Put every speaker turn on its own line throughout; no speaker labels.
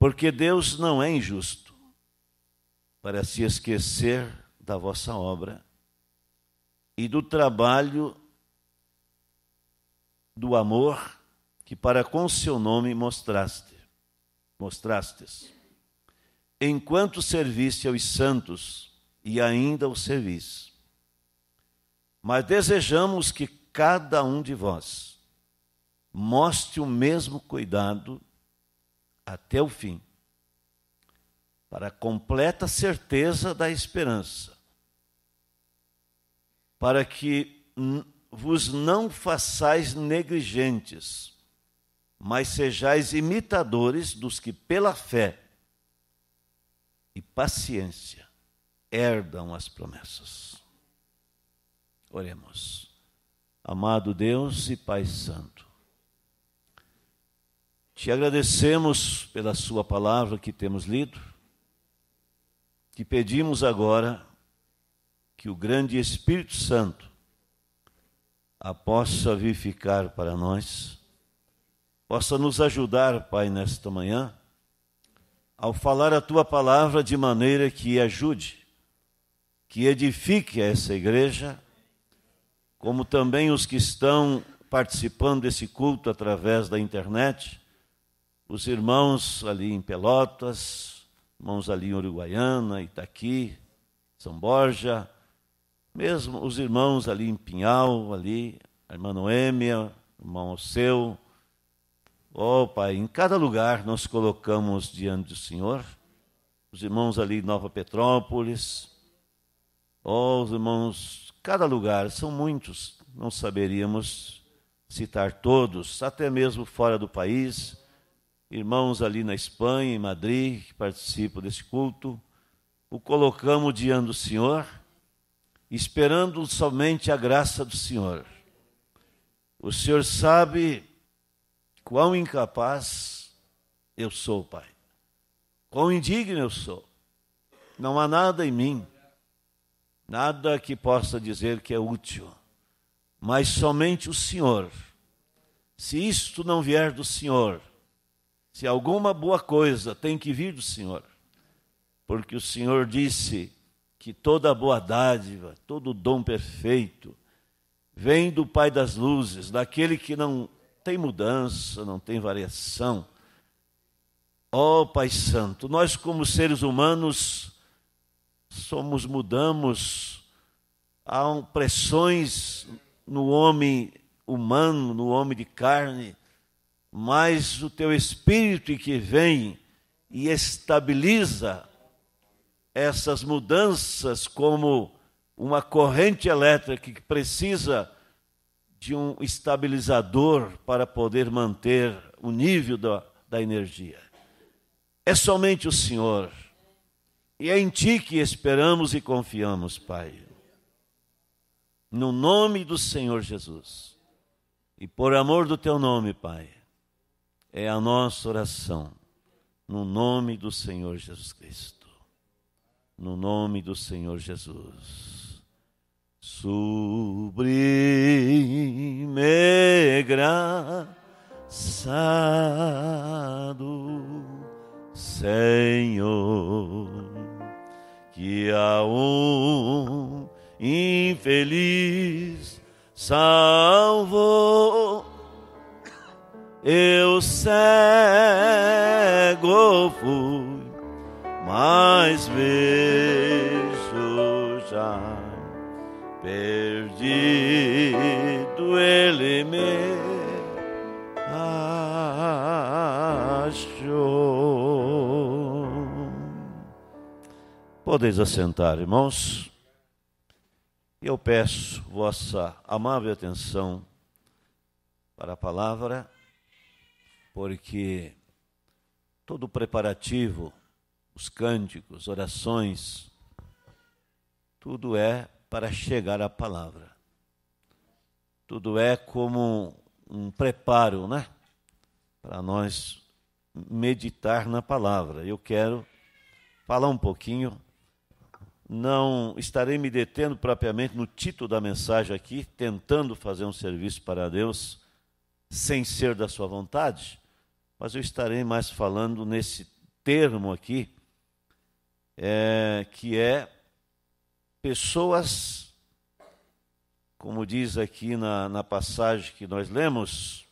porque Deus não é injusto para se esquecer da vossa obra e do trabalho do amor que para com seu nome mostraste, mostrastes. Enquanto serviste aos santos e ainda os servis. Mas desejamos que cada um de vós mostre o mesmo cuidado até o fim, para a completa certeza da esperança, para que vos não façais negligentes, mas sejais imitadores dos que pela fé e paciência herdam as promessas. Oremos. Amado Deus e Pai Santo, te agradecemos pela Sua palavra que temos lido. Te pedimos agora que o grande Espírito Santo a possa vivificar para nós, possa nos ajudar, Pai, nesta manhã, ao falar a Tua palavra de maneira que ajude, que edifique essa igreja, como também os que estão participando desse culto através da internet os irmãos ali em Pelotas, irmãos ali em Uruguaiana, Itaqui, São Borja, mesmo os irmãos ali em Pinhal, ali, a irmã Noêmia, o irmão seu, Ó oh, Pai, em cada lugar nós colocamos diante do Senhor, os irmãos ali em Nova Petrópolis, ó oh, os irmãos, cada lugar, são muitos, não saberíamos citar todos, até mesmo fora do país, irmãos ali na Espanha, em Madrid, que participam desse culto, o colocamos diante do Senhor, esperando somente a graça do Senhor. O Senhor sabe quão incapaz eu sou, Pai. Quão indigno eu sou. Não há nada em mim, nada que possa dizer que é útil, mas somente o Senhor. Se isto não vier do Senhor, se alguma boa coisa tem que vir do Senhor, porque o Senhor disse que toda boa dádiva, todo dom perfeito, vem do Pai das luzes, daquele que não tem mudança, não tem variação. Ó oh, Pai Santo, nós, como seres humanos, somos, mudamos, há pressões no homem humano, no homem de carne, mas o teu espírito que vem e estabiliza essas mudanças como uma corrente elétrica que precisa de um estabilizador para poder manter o nível da, da energia. É somente o Senhor. E é em Ti que esperamos e confiamos, Pai. No nome do Senhor Jesus. E por amor do Teu nome, Pai. É a nossa oração, no nome do Senhor Jesus Cristo. No nome do Senhor Jesus. Sublime graçado Senhor, que a um infeliz salvou eu cego fui, mas vejo já. Perdido ele me achou. Podeis assentar, irmãos. Eu peço vossa amável atenção para a palavra porque todo o preparativo, os cânticos, orações, tudo é para chegar à palavra. Tudo é como um preparo, né? Para nós meditar na palavra. Eu quero falar um pouquinho. Não estarei me detendo propriamente no título da mensagem aqui, tentando fazer um serviço para Deus sem ser da sua vontade, mas eu estarei mais falando nesse termo aqui, é, que é pessoas, como diz aqui na, na passagem que nós lemos,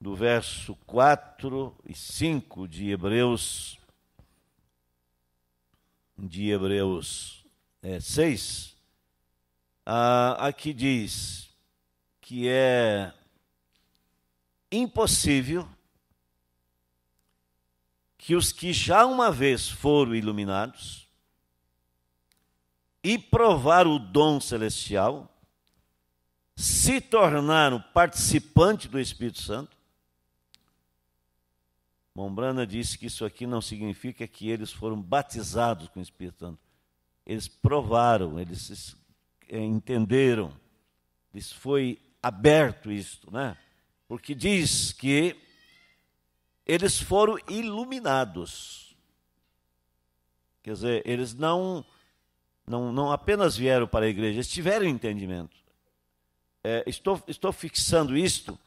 do verso 4 e 5 de Hebreus, de Hebreus é, 6, aqui diz que é impossível que os que já uma vez foram iluminados e provaram o dom celestial se tornaram participantes do Espírito Santo. Mombrana disse que isso aqui não significa que eles foram batizados com o Espírito Santo. Eles provaram, eles é, entenderam. Lhes foi aberto isto, né? Porque diz que eles foram iluminados. Quer dizer, eles não, não, não apenas vieram para a igreja, eles tiveram entendimento. É, estou, estou fixando isto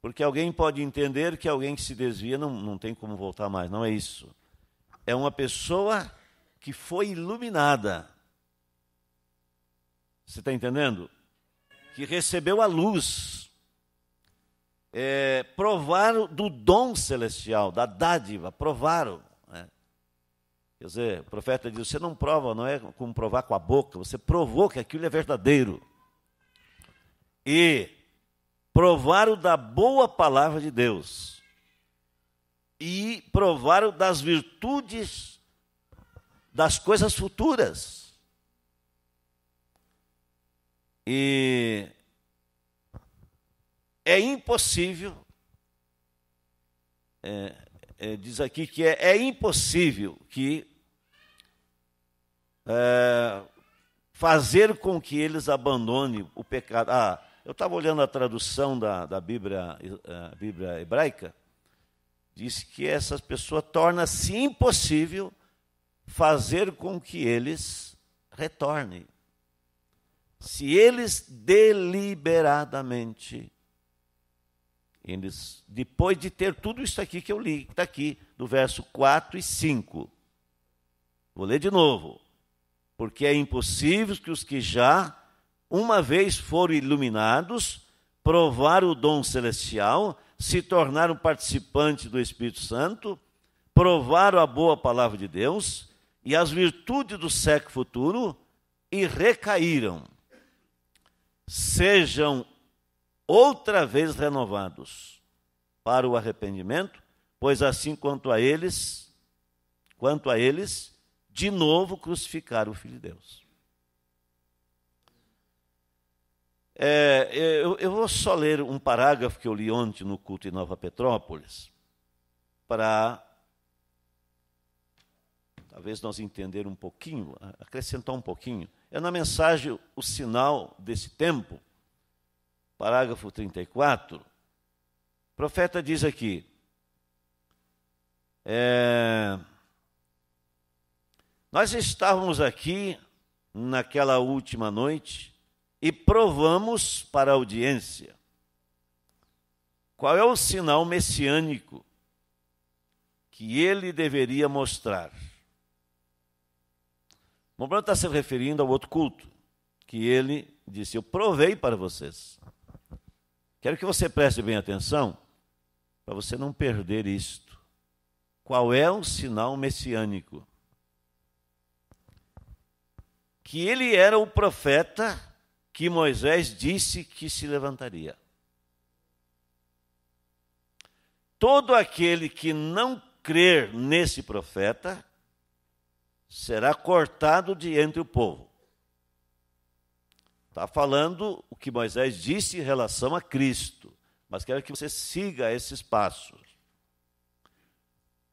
porque alguém pode entender que alguém que se desvia não, não tem como voltar mais. Não é isso. É uma pessoa que foi iluminada. Você está entendendo? Que recebeu a luz é, provaram do dom celestial, da dádiva, provaram. Né? Quer dizer, o profeta diz: você não prova, não é como provar com a boca, você provou que aquilo é verdadeiro. E provaram da boa palavra de Deus. E provaram das virtudes das coisas futuras. E é impossível, é, é, diz aqui que é, é impossível que é, fazer com que eles abandonem o pecado. Ah, eu estava olhando a tradução da, da Bíblia, é, Bíblia hebraica, diz que essa pessoa torna-se impossível fazer com que eles retornem. Se eles deliberadamente eles, depois de ter tudo isso aqui que eu li, está aqui, do verso 4 e 5. Vou ler de novo. Porque é impossível que os que já, uma vez foram iluminados, provaram o dom celestial, se tornaram participantes do Espírito Santo, provaram a boa palavra de Deus e as virtudes do século futuro e recaíram. Sejam outra vez renovados para o arrependimento, pois assim quanto a eles, quanto a eles, de novo crucificaram o Filho de Deus. É, é, eu, eu vou só ler um parágrafo que eu li ontem no culto em Nova Petrópolis, para talvez nós entender um pouquinho, acrescentar um pouquinho. É na mensagem o sinal desse tempo parágrafo 34, o profeta diz aqui, é, nós estávamos aqui naquela última noite e provamos para a audiência qual é o sinal messiânico que ele deveria mostrar. Mombrão está se referindo ao outro culto, que ele disse: Eu provei para vocês. Quero que você preste bem atenção para você não perder isto. Qual é o sinal messiânico? Que ele era o profeta que Moisés disse que se levantaria. Todo aquele que não crer nesse profeta será cortado de entre o povo. Está falando o que Moisés disse em relação a Cristo, mas quero que você siga esses passos.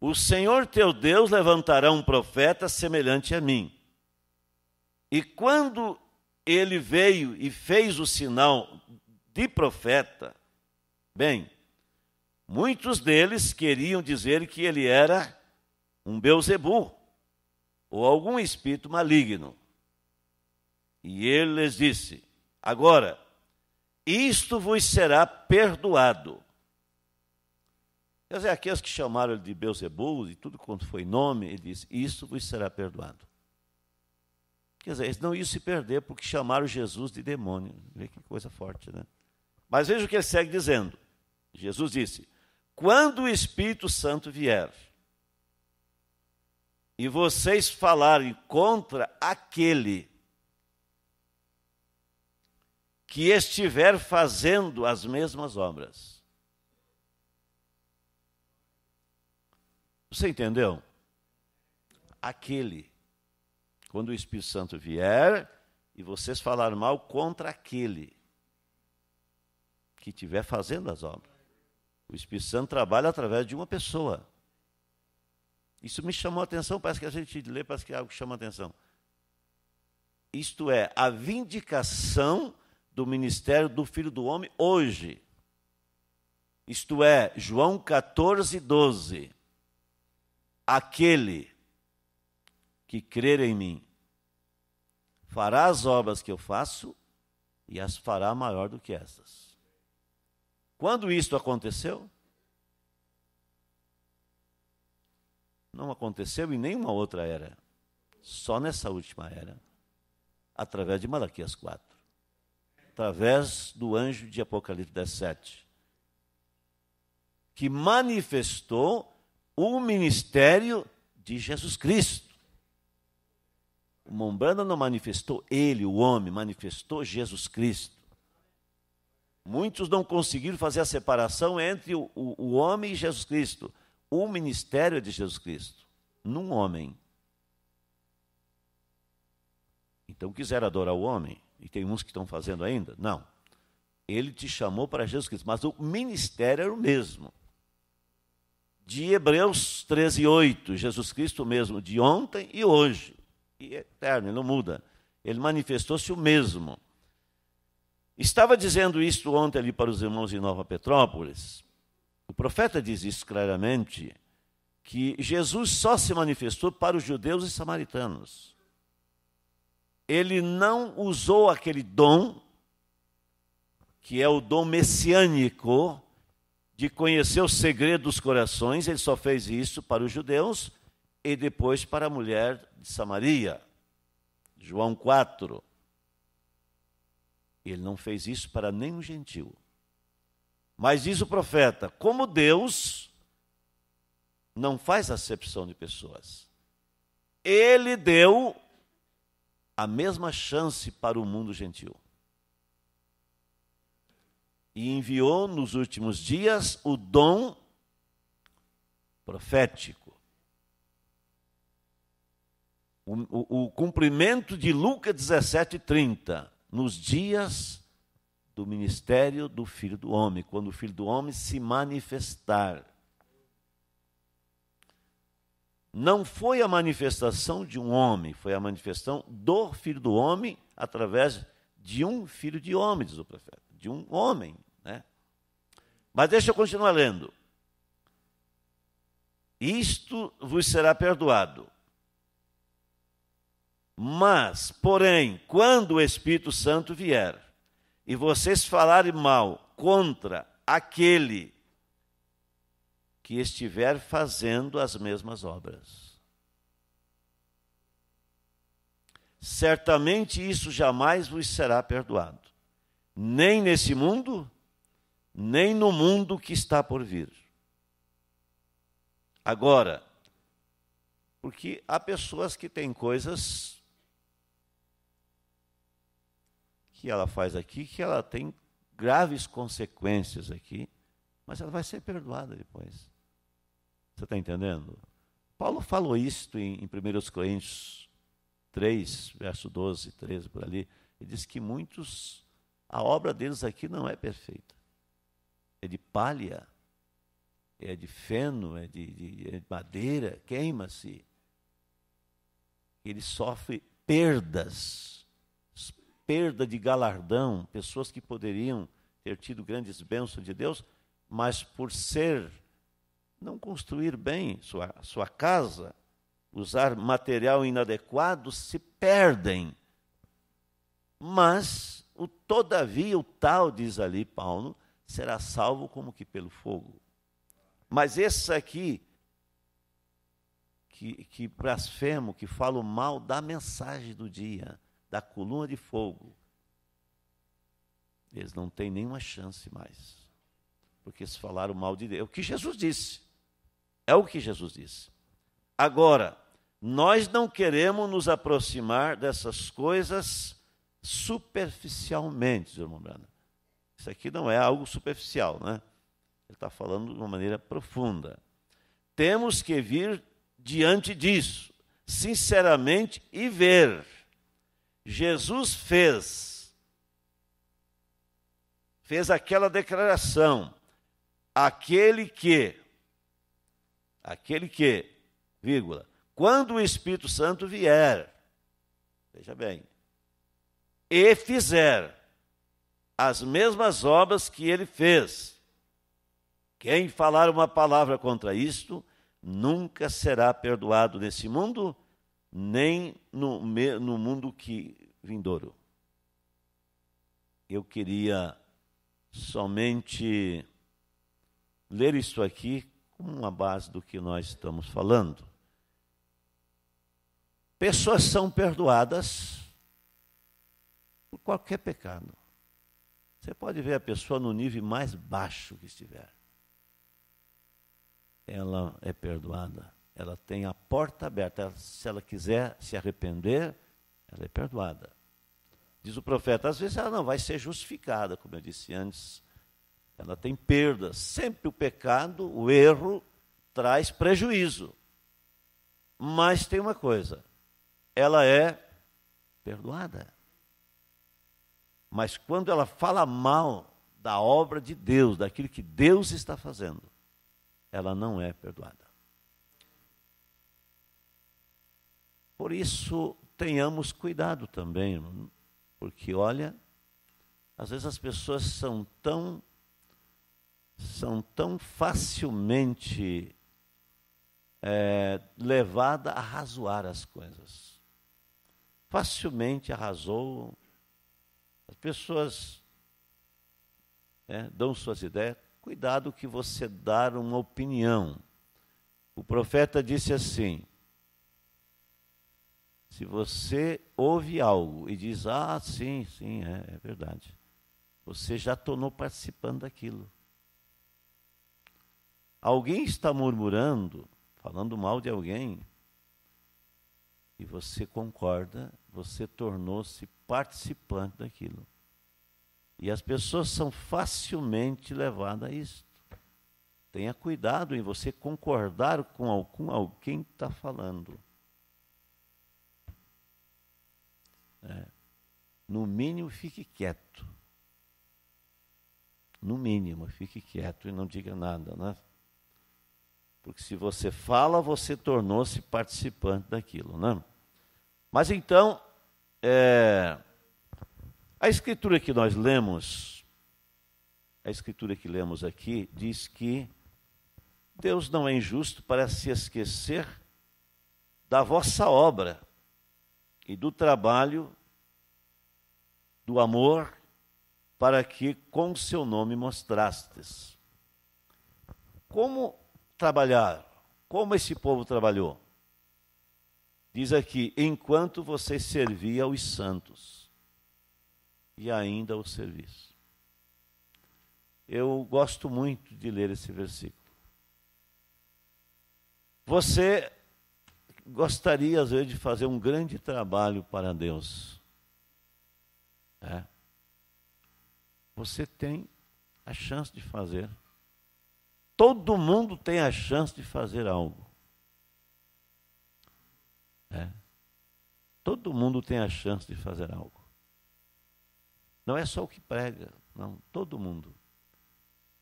O Senhor teu Deus levantará um profeta semelhante a mim. E quando ele veio e fez o sinal de profeta, bem, muitos deles queriam dizer que ele era um Beuzebu ou algum espírito maligno. E ele lhes disse: Agora, isto vos será perdoado. Quer dizer, aqueles que chamaram ele de Beuzebu e tudo quanto foi nome, ele disse: Isto vos será perdoado. Quer dizer, eles não iam se perder porque chamaram Jesus de demônio. Vê que coisa forte, né? Mas veja o que ele segue dizendo. Jesus disse: Quando o Espírito Santo vier e vocês falarem contra aquele que estiver fazendo as mesmas obras. Você entendeu? Aquele, quando o Espírito Santo vier e vocês falar mal contra aquele que estiver fazendo as obras. O Espírito Santo trabalha através de uma pessoa. Isso me chamou a atenção, parece que a gente lê, parece que é algo chama a atenção. Isto é, a vindicação do ministério do Filho do Homem hoje. Isto é, João 14, 12. Aquele que crer em mim fará as obras que eu faço e as fará maior do que essas. Quando isto aconteceu? Não aconteceu em nenhuma outra era, só nessa última era, através de Malaquias 4 através do anjo de Apocalipse 17, que manifestou o ministério de Jesus Cristo. O Mombrana não manifestou ele, o homem, manifestou Jesus Cristo. Muitos não conseguiram fazer a separação entre o, o, o homem e Jesus Cristo. O ministério é de Jesus Cristo, num homem. Então quiser adorar o homem, e tem uns que estão fazendo ainda. Não. Ele te chamou para Jesus Cristo, mas o ministério era o mesmo. De Hebreus 13, 8, Jesus Cristo mesmo, de ontem e hoje, e é eterno, ele não muda. Ele manifestou-se o mesmo. Estava dizendo isto ontem ali para os irmãos em Nova Petrópolis. O profeta diz isso claramente, que Jesus só se manifestou para os judeus e samaritanos ele não usou aquele dom, que é o dom messiânico, de conhecer o segredo dos corações, ele só fez isso para os judeus e depois para a mulher de Samaria. João 4. Ele não fez isso para nenhum gentil. Mas diz o profeta: como Deus não faz acepção de pessoas, ele deu a mesma chance para o mundo gentil. E enviou nos últimos dias o dom profético. O, o, o cumprimento de Lucas 17:30, nos dias do ministério do Filho do Homem, quando o Filho do Homem se manifestar não foi a manifestação de um homem, foi a manifestação do filho do homem através de um filho de homem, diz o profeta, de um homem. Né? Mas deixa eu continuar lendo. Isto vos será perdoado. Mas, porém, quando o Espírito Santo vier e vocês falarem mal contra aquele que estiver fazendo as mesmas obras. Certamente isso jamais vos será perdoado, nem nesse mundo, nem no mundo que está por vir. Agora, porque há pessoas que têm coisas que ela faz aqui, que ela tem graves consequências aqui, mas ela vai ser perdoada depois. Você está entendendo? Paulo falou isto em, em 1 Coríntios 3, verso 12, 13, por ali. Ele diz que muitos, a obra deles aqui não é perfeita. É de palha, é de feno, é de, de, é de madeira, queima-se. Ele sofre perdas, perda de galardão, pessoas que poderiam ter tido grandes bênçãos de Deus, mas por ser não construir bem sua, sua casa, usar material inadequado, se perdem. Mas, o todavia, o tal, diz ali Paulo, será salvo como que pelo fogo. Mas esse aqui, que, que blasfemo, que fala mal da mensagem do dia, da coluna de fogo, eles não têm nenhuma chance mais. Porque eles falaram mal de Deus. É o que Jesus disse. É o que Jesus disse. Agora, nós não queremos nos aproximar dessas coisas superficialmente, irmão Brana. Isso aqui não é algo superficial, né? Ele está falando de uma maneira profunda. Temos que vir diante disso, sinceramente, e ver. Jesus fez, fez aquela declaração: aquele que Aquele que, vírgula, quando o Espírito Santo vier, veja bem, e fizer as mesmas obras que ele fez, quem falar uma palavra contra isto, nunca será perdoado nesse mundo, nem no, no mundo que vindouro. Eu queria somente ler isto aqui uma base do que nós estamos falando. Pessoas são perdoadas por qualquer pecado. Você pode ver a pessoa no nível mais baixo que estiver. Ela é perdoada, ela tem a porta aberta. Se ela quiser se arrepender, ela é perdoada. Diz o profeta, às vezes ela não vai ser justificada, como eu disse antes, ela tem perdas. Sempre o pecado, o erro, traz prejuízo. Mas tem uma coisa: ela é perdoada. Mas quando ela fala mal da obra de Deus, daquilo que Deus está fazendo, ela não é perdoada. Por isso, tenhamos cuidado também, porque olha, às vezes as pessoas são tão são tão facilmente é, levadas a razoar as coisas. Facilmente arrasou. As pessoas é, dão suas ideias. Cuidado que você dar uma opinião. O profeta disse assim: se você ouve algo e diz, ah, sim, sim, é, é verdade, você já tornou participando daquilo. Alguém está murmurando, falando mal de alguém, e você concorda, você tornou-se participante daquilo. E as pessoas são facilmente levadas a isso. Tenha cuidado em você concordar com algum, alguém que está falando. É. No mínimo, fique quieto. No mínimo, fique quieto e não diga nada, né? Porque se você fala, você tornou-se participante daquilo, né? Mas então, é, a escritura que nós lemos, a escritura que lemos aqui, diz que Deus não é injusto para se esquecer da vossa obra e do trabalho, do amor, para que com seu nome mostrastes. Como trabalhar. Como esse povo trabalhou? Diz aqui: enquanto você servia os santos, e ainda o serviço. Eu gosto muito de ler esse versículo. Você gostaria, às vezes, de fazer um grande trabalho para Deus. É. Você tem a chance de fazer. Todo mundo tem a chance de fazer algo. É. Todo mundo tem a chance de fazer algo. Não é só o que prega, não, todo mundo.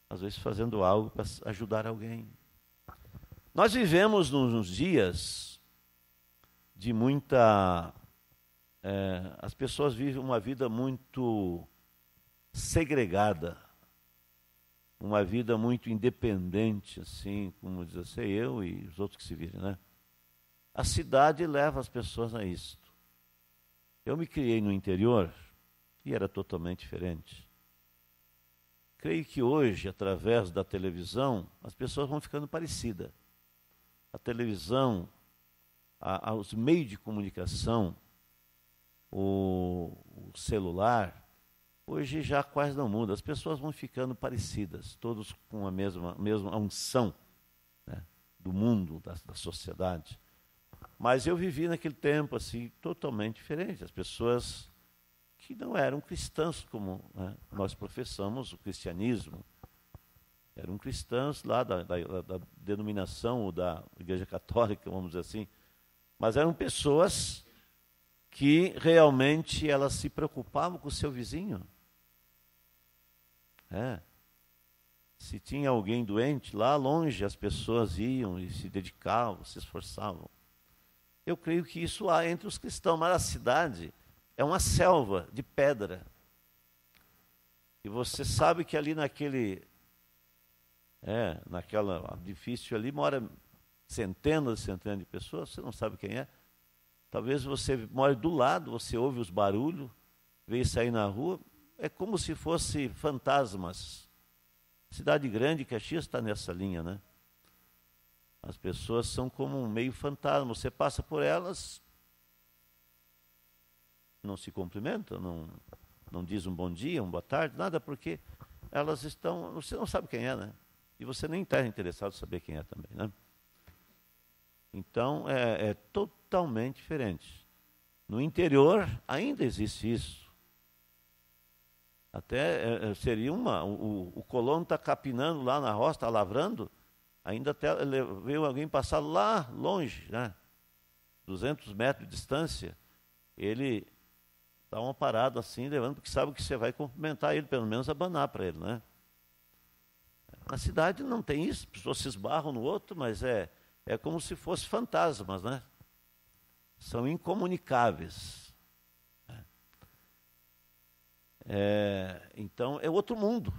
Às vezes fazendo algo para ajudar alguém. Nós vivemos nos dias de muita. É, as pessoas vivem uma vida muito segregada uma vida muito independente, assim, como diz assim, eu e os outros que se virem, né? A cidade leva as pessoas a isto. Eu me criei no interior e era totalmente diferente. Creio que hoje, através da televisão, as pessoas vão ficando parecidas. A televisão, a, os meios de comunicação, o, o celular, hoje já quase não muda. As pessoas vão ficando parecidas, todos com a mesma, mesma unção né, do mundo, da, da, sociedade. Mas eu vivi naquele tempo assim totalmente diferente. As pessoas que não eram cristãs como né, nós professamos o cristianismo, eram cristãos lá da, da, da denominação ou da Igreja Católica, vamos dizer assim, mas eram pessoas que realmente elas se preocupavam com o seu vizinho é. Se tinha alguém doente, lá longe as pessoas iam e se dedicavam, se esforçavam. Eu creio que isso há entre os cristãos, mas a cidade é uma selva de pedra. E você sabe que ali naquele é, naquela edifício ali mora centenas e centenas de pessoas, você não sabe quem é. Talvez você more do lado, você ouve os barulhos, vê sair na rua, é como se fosse fantasmas. Cidade Grande, Caxias está nessa linha, né? As pessoas são como um meio fantasma. Você passa por elas, não se cumprimenta, não, não diz um bom dia, um boa tarde, nada, porque elas estão. Você não sabe quem é, né? E você nem está interessado em saber quem é também, né? Então, é, é totalmente diferente. No interior, ainda existe isso. Até é, é, seria uma. O, o colono está capinando lá na roça, está lavrando, ainda até veio alguém passar lá longe, né? 200 metros de distância. Ele dá tá uma parada assim, levando, porque sabe que você vai cumprimentar ele, pelo menos abanar para ele, né? Na cidade não tem isso, as pessoas se esbarram no outro, mas é, é como se fossem fantasmas, né? São incomunicáveis. É, então, é outro mundo,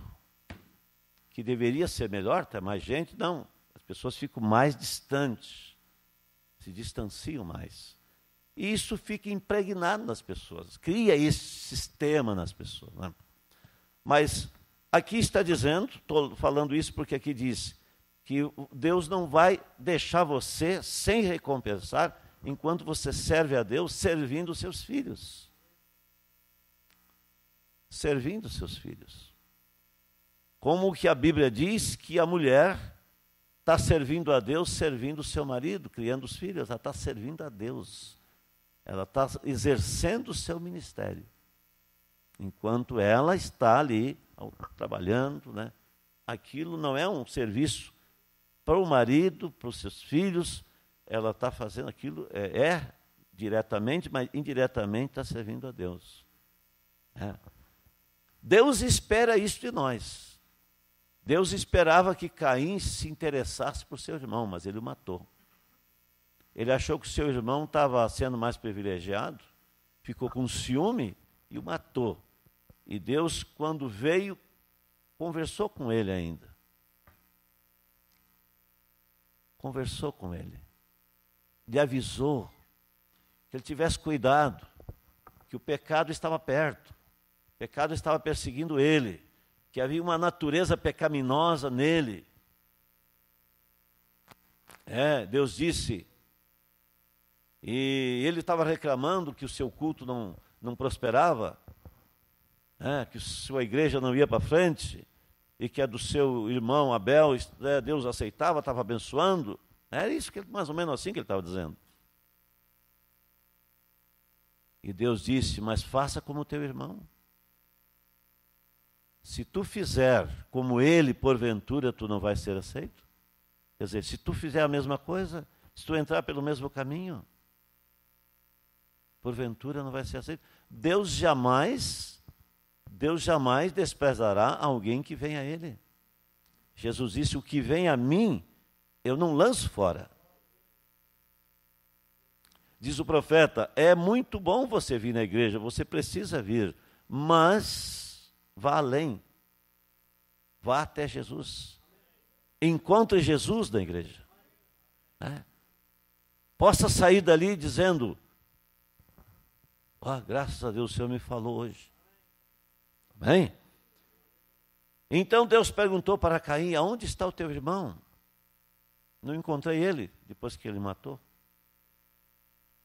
que deveria ser melhor, ter tá? mais gente, não. As pessoas ficam mais distantes, se distanciam mais. E isso fica impregnado nas pessoas, cria esse sistema nas pessoas. Né? Mas aqui está dizendo, estou falando isso porque aqui diz que Deus não vai deixar você sem recompensar enquanto você serve a Deus servindo os seus filhos servindo seus filhos. Como que a Bíblia diz que a mulher está servindo a Deus, servindo o seu marido, criando os filhos, ela está servindo a Deus. Ela está exercendo o seu ministério. Enquanto ela está ali trabalhando, né? aquilo não é um serviço para o marido, para os seus filhos, ela está fazendo aquilo, é, é, diretamente, mas indiretamente está servindo a Deus. É. Deus espera isso de nós. Deus esperava que Caim se interessasse por seu irmão, mas ele o matou. Ele achou que seu irmão estava sendo mais privilegiado, ficou com ciúme e o matou. E Deus, quando veio, conversou com ele ainda. Conversou com ele. Lhe avisou que ele tivesse cuidado, que o pecado estava perto pecado estava perseguindo ele, que havia uma natureza pecaminosa nele. É, Deus disse, e ele estava reclamando que o seu culto não, não prosperava, é, que sua igreja não ia para frente, e que a do seu irmão Abel, é, Deus aceitava, estava abençoando. Era isso que mais ou menos assim que ele estava dizendo. E Deus disse: Mas faça como o teu irmão se tu fizer como ele, porventura, tu não vais ser aceito? Quer dizer, se tu fizer a mesma coisa, se tu entrar pelo mesmo caminho, porventura não vai ser aceito. Deus jamais, Deus jamais desprezará alguém que vem a Ele. Jesus disse: O que vem a mim, eu não lanço fora. Diz o profeta: É muito bom você vir na igreja, você precisa vir, mas Vá além. Vá até Jesus. Encontre Jesus na igreja. Né? Possa sair dali dizendo: oh, graças a Deus o Senhor me falou hoje. Amém? Então Deus perguntou para Caim: Aonde está o teu irmão? Não encontrei ele depois que ele matou.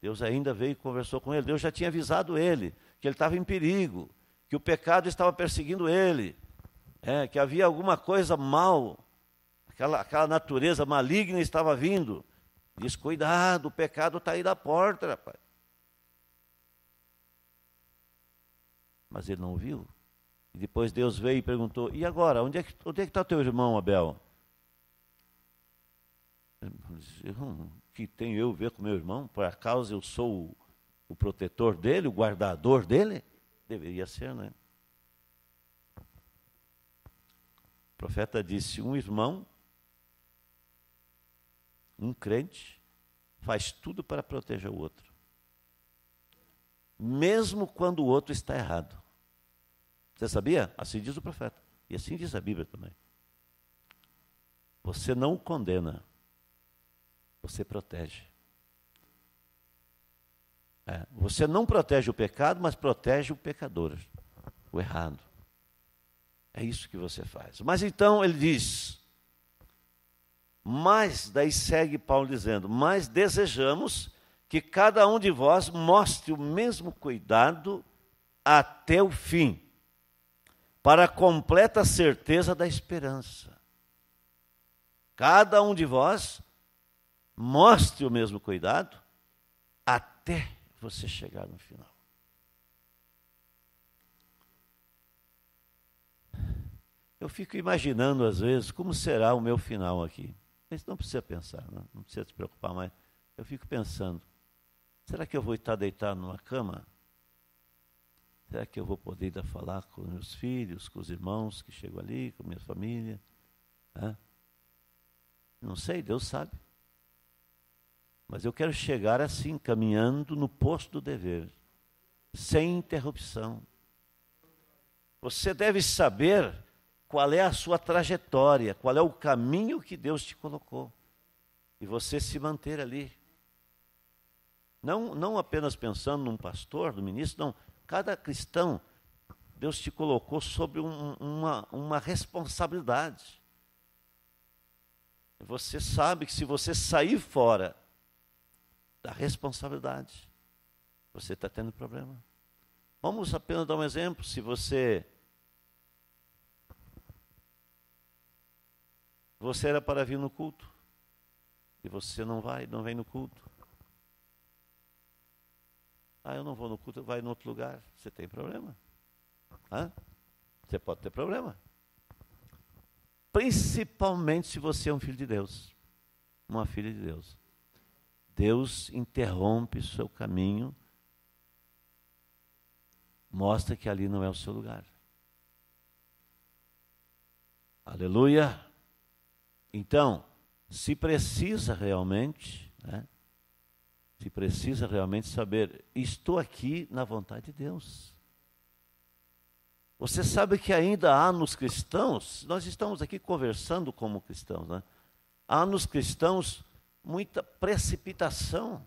Deus ainda veio e conversou com ele. Deus já tinha avisado ele que ele estava em perigo, que o pecado estava perseguindo ele, é, que havia alguma coisa mal, aquela, aquela natureza maligna estava vindo. Diz: cuidado, o pecado está aí da porta, rapaz. Mas ele não viu. E depois Deus veio e perguntou: E agora? Onde é que é está teu irmão, Abel? que tenho eu a ver com meu irmão? Por acaso eu sou o protetor dele, o guardador dele? Deveria ser, né? O profeta disse: um irmão, um crente, faz tudo para proteger o outro, mesmo quando o outro está errado. Você sabia? Assim diz o profeta. E assim diz a Bíblia também. Você não o condena, você protege. É, você não protege o pecado, mas protege o pecador, o errado. É isso que você faz. Mas então ele diz. Mas, daí segue Paulo dizendo: Mas desejamos que cada um de vós mostre o mesmo cuidado até o fim, para a completa certeza da esperança. Cada um de vós mostre o mesmo cuidado até você chegar no final. Eu fico imaginando, às vezes, como será o meu final aqui. Mas não precisa pensar, não, né? não precisa se preocupar mais. Eu fico pensando: será que eu vou estar deitado numa cama? Será que eu vou poder ainda falar com meus filhos, com os irmãos que chegam ali, com minha família? Não sei, Deus sabe. Mas eu quero chegar assim, caminhando no posto do dever, sem interrupção. Você deve saber qual é a sua trajetória, qual é o caminho que Deus te colocou. E você se manter ali. Não, não apenas pensando num pastor, num ministro, não. Cada cristão, Deus te colocou sobre um, uma, uma responsabilidade. Você sabe que se você sair fora da responsabilidade. Você está tendo problema. Vamos apenas dar um exemplo. Se você. Você era para vir no culto. E você não vai, não vem no culto. Ah, eu não vou no culto, vai em outro lugar. Você tem problema. Hã? Você pode ter problema. Principalmente se você é um filho de Deus. Uma filha de Deus. Deus interrompe seu caminho, mostra que ali não é o seu lugar. Aleluia! Então, se precisa realmente, né, se precisa realmente saber, estou aqui na vontade de Deus. Você sabe que ainda há nos cristãos, nós estamos aqui conversando como cristãos, né? há nos cristãos muita precipitação.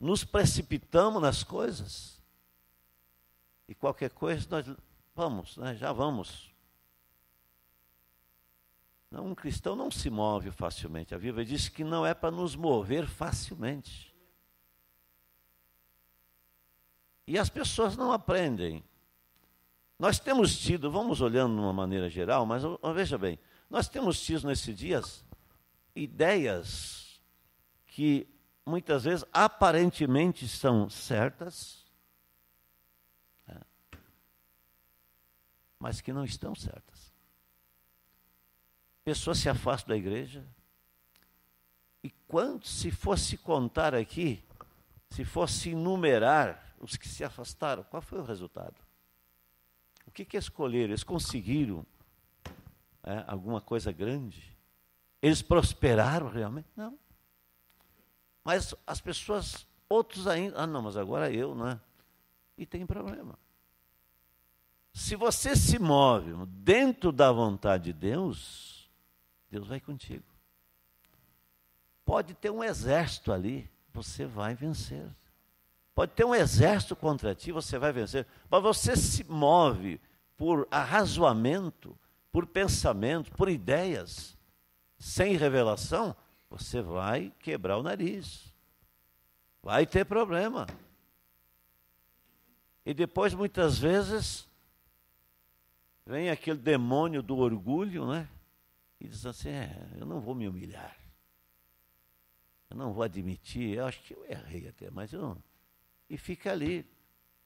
Nos precipitamos nas coisas. E qualquer coisa nós vamos, né, já vamos. Não, um cristão não se move facilmente. A Bíblia diz que não é para nos mover facilmente. E as pessoas não aprendem. Nós temos tido, vamos olhando de uma maneira geral, mas veja bem, nós temos tido nesses dias ideias que muitas vezes aparentemente são certas, né, mas que não estão certas. Pessoas se afastam da igreja, e quanto se fosse contar aqui, se fosse enumerar os que se afastaram, qual foi o resultado? O que, que escolheram? Eles conseguiram é, alguma coisa grande? Eles prosperaram realmente? Não. Mas as pessoas, outros ainda, ah, não, mas agora é eu, não é? E tem problema. Se você se move dentro da vontade de Deus, Deus vai contigo. Pode ter um exército ali, você vai vencer. Pode ter um exército contra ti, você vai vencer. Mas você se move por arrazoamento, por pensamento, por ideias, sem revelação, você vai quebrar o nariz. Vai ter problema. E depois, muitas vezes, vem aquele demônio do orgulho, né? E diz assim: é, eu não vou me humilhar. Eu não vou admitir. Eu acho que eu errei até, mas eu E fica ali,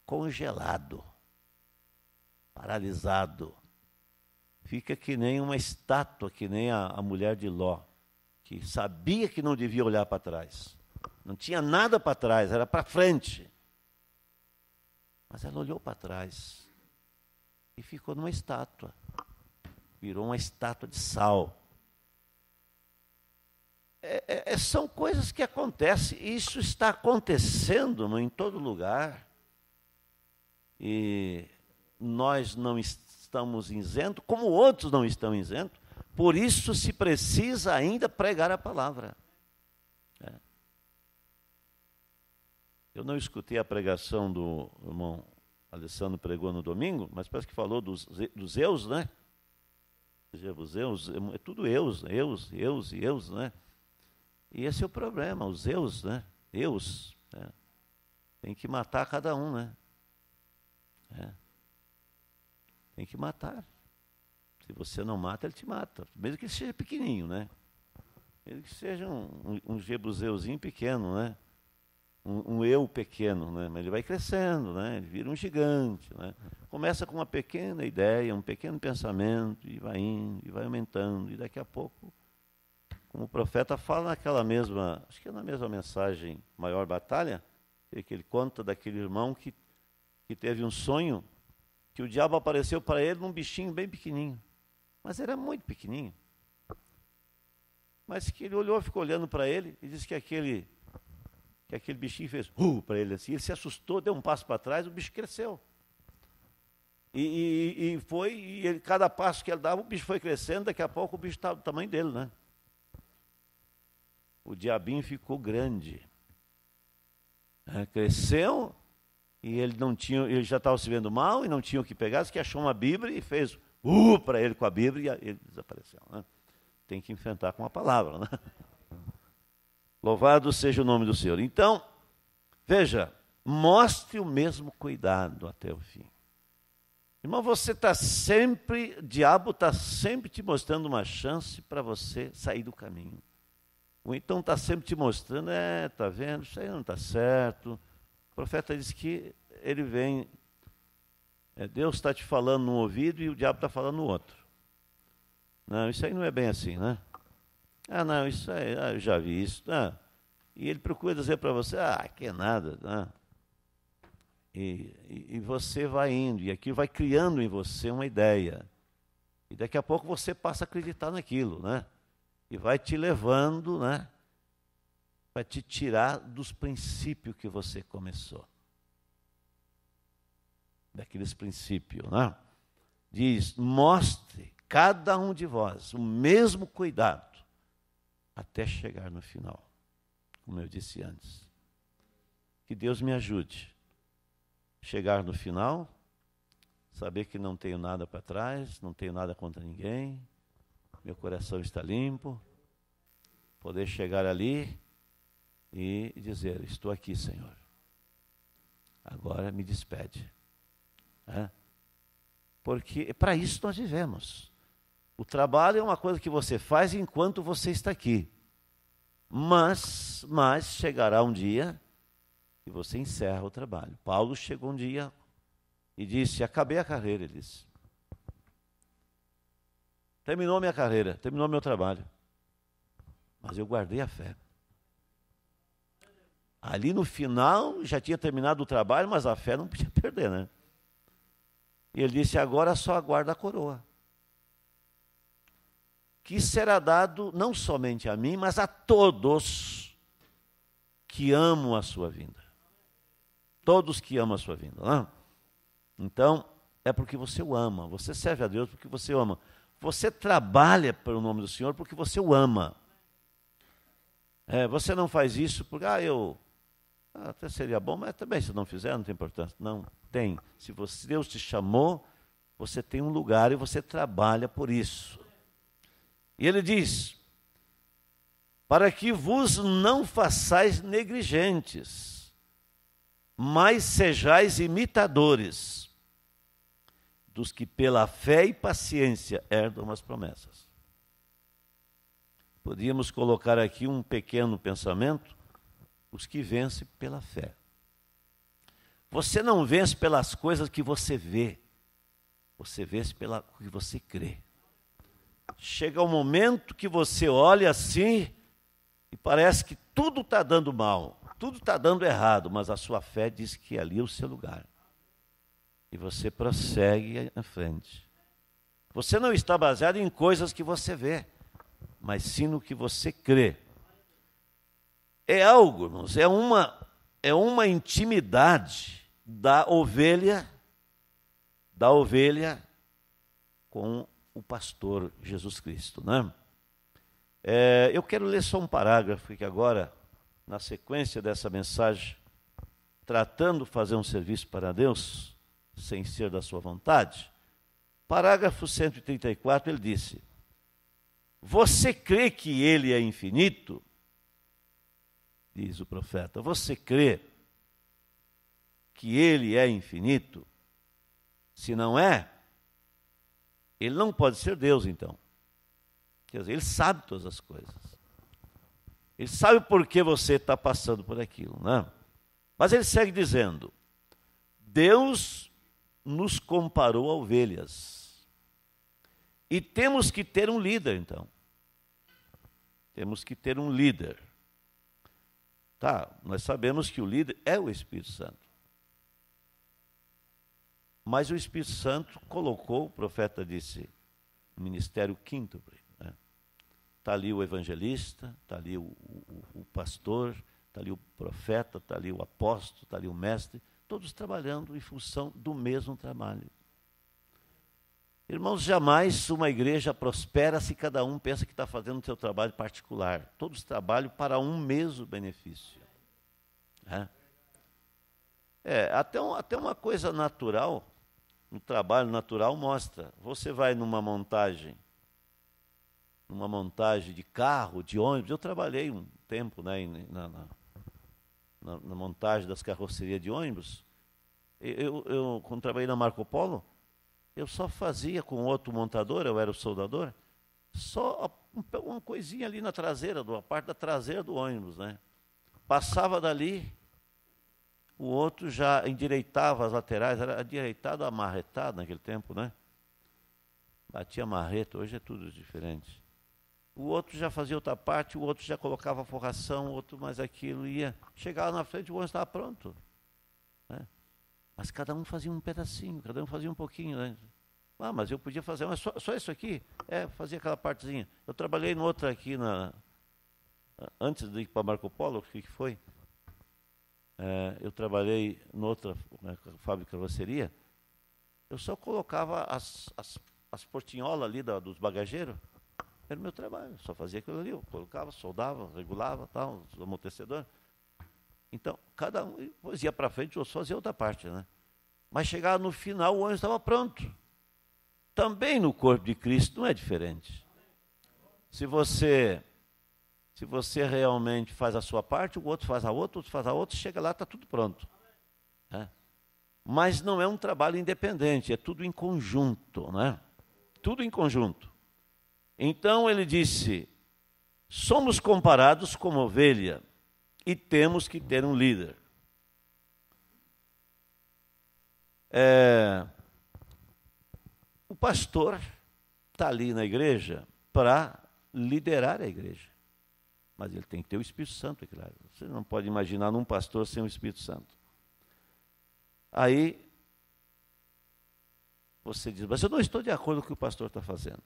congelado, paralisado. Fica que nem uma estátua, que nem a, a mulher de Ló que sabia que não devia olhar para trás. Não tinha nada para trás, era para frente. Mas ela olhou para trás e ficou numa estátua. Virou uma estátua de sal. É, é, é são coisas que acontecem. Isso está acontecendo em todo lugar. E nós não estamos isentos, como outros não estão isentos. Por isso se precisa ainda pregar a palavra. É. Eu não escutei a pregação do irmão Alessandro pregou no domingo, mas parece que falou dos, dos eus, né? Zeus Zeus é tudo eus, eus, eus e eus, né? E esse é o problema, os eus, né? Eus. É. Tem que matar cada um, né? É. Tem que matar. Se você não mata, ele te mata. Mesmo que ele seja pequenininho, né? Mesmo que seja um, um, um jebuseuzinho pequeno, né? Um, um, eu pequeno, né? Mas ele vai crescendo, né? Ele vira um gigante, né? Começa com uma pequena ideia, um pequeno pensamento, e vai indo, e vai aumentando, e daqui a pouco, como o profeta fala naquela mesma, acho que é na mesma mensagem, Maior Batalha, é que ele conta daquele irmão que, que teve um sonho que o diabo apareceu para ele num bichinho bem pequenininho mas era muito pequenininho. Mas que ele olhou, ficou olhando para ele e disse que aquele que aquele bichinho fez uh, para ele assim. Ele se assustou, deu um passo para trás, o bicho cresceu. E, e, e foi, e ele, cada passo que ele dava, o bicho foi crescendo, daqui a pouco o bicho estava tá do tamanho dele, né? O diabinho ficou grande. É, cresceu e ele não tinha, ele já estava se vendo mal e não tinha o que pegar, disse que achou uma Bíblia e fez uh, para ele com a Bíblia e ele desapareceu. Né? Tem que enfrentar com a palavra. Né? Louvado seja o nome do Senhor. Então, veja, mostre o mesmo cuidado até o fim. Irmão, você está sempre, diabo está sempre te mostrando uma chance para você sair do caminho. Ou então está sempre te mostrando, é, está vendo, isso aí não está certo. O profeta diz que ele vem é, Deus está te falando num ouvido e o diabo está falando no outro. Não, isso aí não é bem assim, né? Ah, não, isso aí, ah, eu já vi isso. Ah. E ele procura dizer para você, ah, que é nada. Ah. E, e, e você vai indo, e aquilo vai criando em você uma ideia. E daqui a pouco você passa a acreditar naquilo, né? E vai te levando, né? Vai te tirar dos princípios que você começou daqueles princípios. Né? Diz: mostre cada um de vós o mesmo cuidado até chegar no final, como eu disse antes. Que Deus me ajude. Chegar no final, saber que não tenho nada para trás, não tenho nada contra ninguém, meu coração está limpo, poder chegar ali e dizer: Estou aqui, Senhor. Agora me despede. Porque para isso nós vivemos. O trabalho é uma coisa que você faz enquanto você está aqui. Mas, mas chegará um dia e você encerra o trabalho. Paulo chegou um dia e disse: Acabei a carreira. Ele disse: Terminou minha carreira, terminou meu trabalho. Mas eu guardei a fé. Ali no final já tinha terminado o trabalho, mas a fé não podia perder, né? E ele disse: Agora só aguarda a coroa. Que será dado não somente a mim, mas a todos que amam a sua vinda. Todos que amam a sua vinda. Não? Né? Então, é porque você o ama. Você serve a Deus porque você o ama. Você trabalha pelo nome do Senhor porque você o ama. É, você não faz isso porque, ah, eu até seria bom, mas também se não fizer, não tem importância. Não, tem. Se você, Deus te chamou, você tem um lugar e você trabalha por isso. E ele diz: para que vos não façais negligentes, mas sejais imitadores dos que pela fé e paciência herdam as promessas. Podíamos colocar aqui um pequeno pensamento os que vencem pela fé. Você não vence pelas coisas que você vê, você vence pelo que você crê. Chega o um momento que você olha assim e parece que tudo está dando mal, tudo está dando errado, mas a sua fé diz que é ali é o seu lugar. E você prossegue à frente. Você não está baseado em coisas que você vê, mas sim no que você crê é algo, irmãos, é uma, é uma intimidade da ovelha, da ovelha com o pastor Jesus Cristo. Né? É, eu quero ler só um parágrafo que agora, na sequência dessa mensagem, tratando de fazer um serviço para Deus, sem ser da sua vontade, parágrafo 134, ele disse: Você crê que ele é infinito? diz o profeta, você crê que ele é infinito? Se não é, ele não pode ser Deus, então. Quer dizer, ele sabe todas as coisas. Ele sabe por que você está passando por aquilo, né? Mas ele segue dizendo: Deus nos comparou a ovelhas. E temos que ter um líder, então. Temos que ter um líder. Tá, nós sabemos que o líder é o Espírito Santo. Mas o Espírito Santo colocou, o profeta disse, o ministério quinto. Está né? Tá ali o evangelista, está ali o, o, o pastor, está ali o profeta, está ali o apóstolo, está ali o mestre, todos trabalhando em função do mesmo trabalho, Irmãos, jamais uma igreja prospera se cada um pensa que está fazendo o seu trabalho particular. Todos trabalham para um mesmo benefício. Né? É, até, um, até uma coisa natural, no um trabalho natural mostra. Você vai numa montagem, numa montagem de carro, de ônibus. Eu trabalhei um tempo né, na, na, na, na montagem das carrocerias de ônibus. Eu, eu, quando trabalhei na Marco Polo, eu só fazia com outro montador, eu era o soldador, só uma coisinha ali na traseira, a parte da traseira do ônibus, né? Passava dali, o outro já endireitava as laterais, era endireitado, amarretado naquele tempo, né? Batia marreta, hoje é tudo diferente. O outro já fazia outra parte, o outro já colocava a forração, o outro mais aquilo, ia. Chegava na frente, o ônibus estava pronto. Né? Mas cada um fazia um pedacinho, cada um fazia um pouquinho. Né? Ah, mas eu podia fazer, mas só, só isso aqui? É, fazia aquela partezinha. Eu trabalhei outra aqui na. Antes de ir para Marco Polo, o que, que foi? É, eu trabalhei outra né, fábrica de carroceria. Eu só colocava as, as, as portinholas ali da, dos bagageiros. Era o meu trabalho, só fazia aquilo ali. Eu colocava, soldava, regulava, tal, os amortecedores. Então, cada um pois ia para frente, ou fazia outra parte. Né? Mas chegava no final, o anjo estava pronto. Também no corpo de Cristo não é diferente. Se você se você realmente faz a sua parte, o outro faz a outra, o outro faz a outra, chega lá, está tudo pronto. É. Mas não é um trabalho independente, é tudo em conjunto, né? Tudo em conjunto. Então ele disse: somos comparados como ovelha e temos que ter um líder. É, o pastor está ali na igreja para liderar a igreja. Mas ele tem que ter o Espírito Santo, é claro. Você não pode imaginar um pastor sem o Espírito Santo. Aí você diz, mas eu não estou de acordo com o que o pastor está fazendo.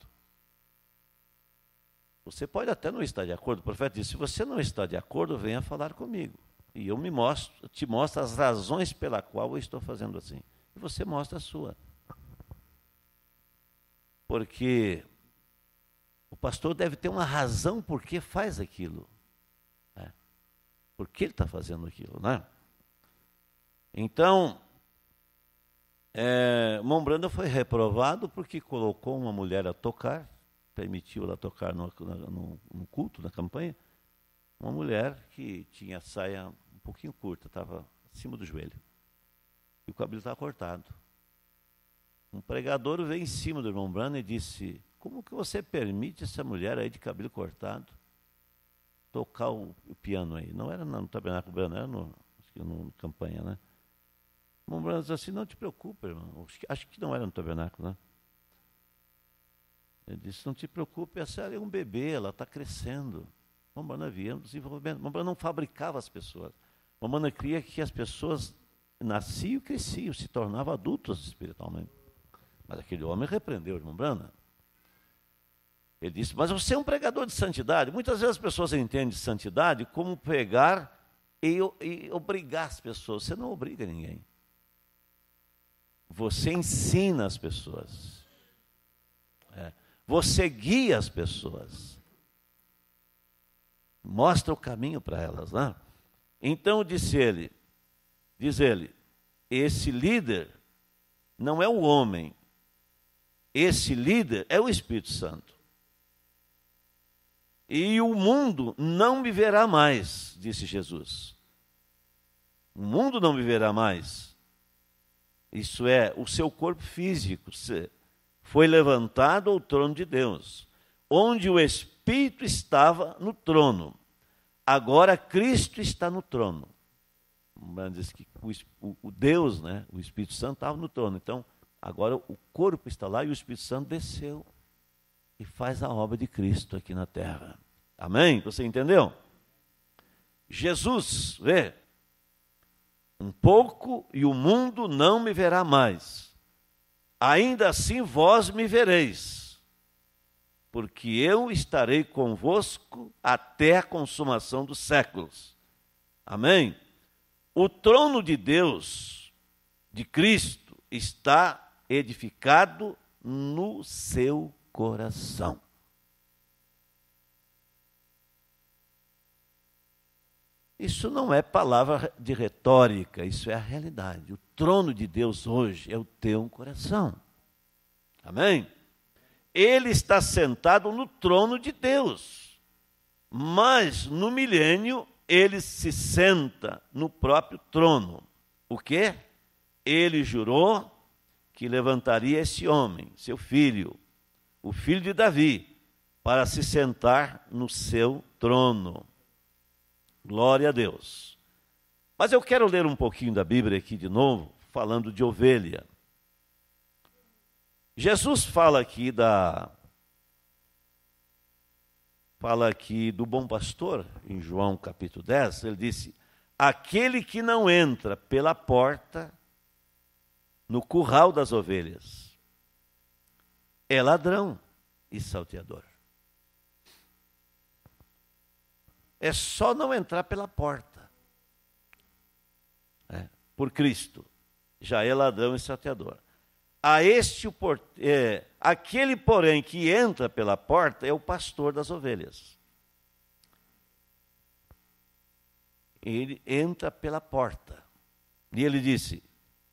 Você pode até não estar de acordo. O profeta disse: se você não está de acordo, venha falar comigo. E eu me mostro, te mostro as razões pela qual eu estou fazendo assim. E você mostra a sua. Porque o pastor deve ter uma razão por que faz aquilo. Né? Por que ele está fazendo aquilo, né? Então, é, eh, Mombranda foi reprovado porque colocou uma mulher a tocar permitiu ela tocar no, no, no culto, na campanha, uma mulher que tinha saia um pouquinho curta, estava acima do joelho. E o cabelo estava cortado. Um pregador veio em cima do irmão Brano e disse: Como que você permite essa mulher aí de cabelo cortado tocar o, o piano aí? Não era no Tabernáculo Brano, era no, no campanha, né? O irmão Brano disse assim: Não te preocupa, irmão. Acho que não era no Tabernáculo, né? Ele disse, não te preocupe, essa é um bebê, ela está crescendo. Mamana via um desenvolvimento. Mamana não fabricava as pessoas. Mamana cria que as pessoas nasciam e cresciam, se tornavam adultos espiritualmente. Mas aquele homem repreendeu o irmão Brana. Ele disse, mas você é um pregador de santidade. Muitas vezes as pessoas entendem santidade como pregar e, e obrigar as pessoas. Você não obriga ninguém. Você ensina as pessoas. Você guia as pessoas. Mostra o caminho para elas, né? Então disse ele, diz ele, esse líder não é o homem. Esse líder é o Espírito Santo. E o mundo não me verá mais, disse Jesus. O mundo não me verá mais. Isso é, o seu corpo físico, foi levantado ao trono de Deus, onde o Espírito estava no trono. Agora Cristo está no trono. Diz que o, o Deus, né, o Espírito Santo, estava no trono. Então, agora o corpo está lá e o Espírito Santo desceu e faz a obra de Cristo aqui na terra. Amém? Você entendeu? Jesus, vê, um pouco e o mundo não me verá mais ainda assim vós me vereis, porque eu estarei convosco até a consumação dos séculos. Amém? O trono de Deus, de Cristo, está edificado no seu coração. Isso não é palavra de retórica, isso é a realidade. O trono de Deus hoje é o teu coração. Amém? Ele está sentado no trono de Deus, mas no milênio ele se senta no próprio trono. O quê? Ele jurou que levantaria esse homem, seu filho, o filho de Davi, para se sentar no seu trono. Glória a Deus. Mas eu quero ler um pouquinho da Bíblia aqui de novo, falando de ovelha. Jesus fala aqui da fala aqui do bom pastor em João capítulo 10, ele disse: "Aquele que não entra pela porta no curral das ovelhas é ladrão e salteador." É só não entrar pela porta. É, por Cristo. Já é ladrão e sateador. A este o é, aquele, porém, que entra pela porta é o pastor das ovelhas. Ele entra pela porta. E ele disse: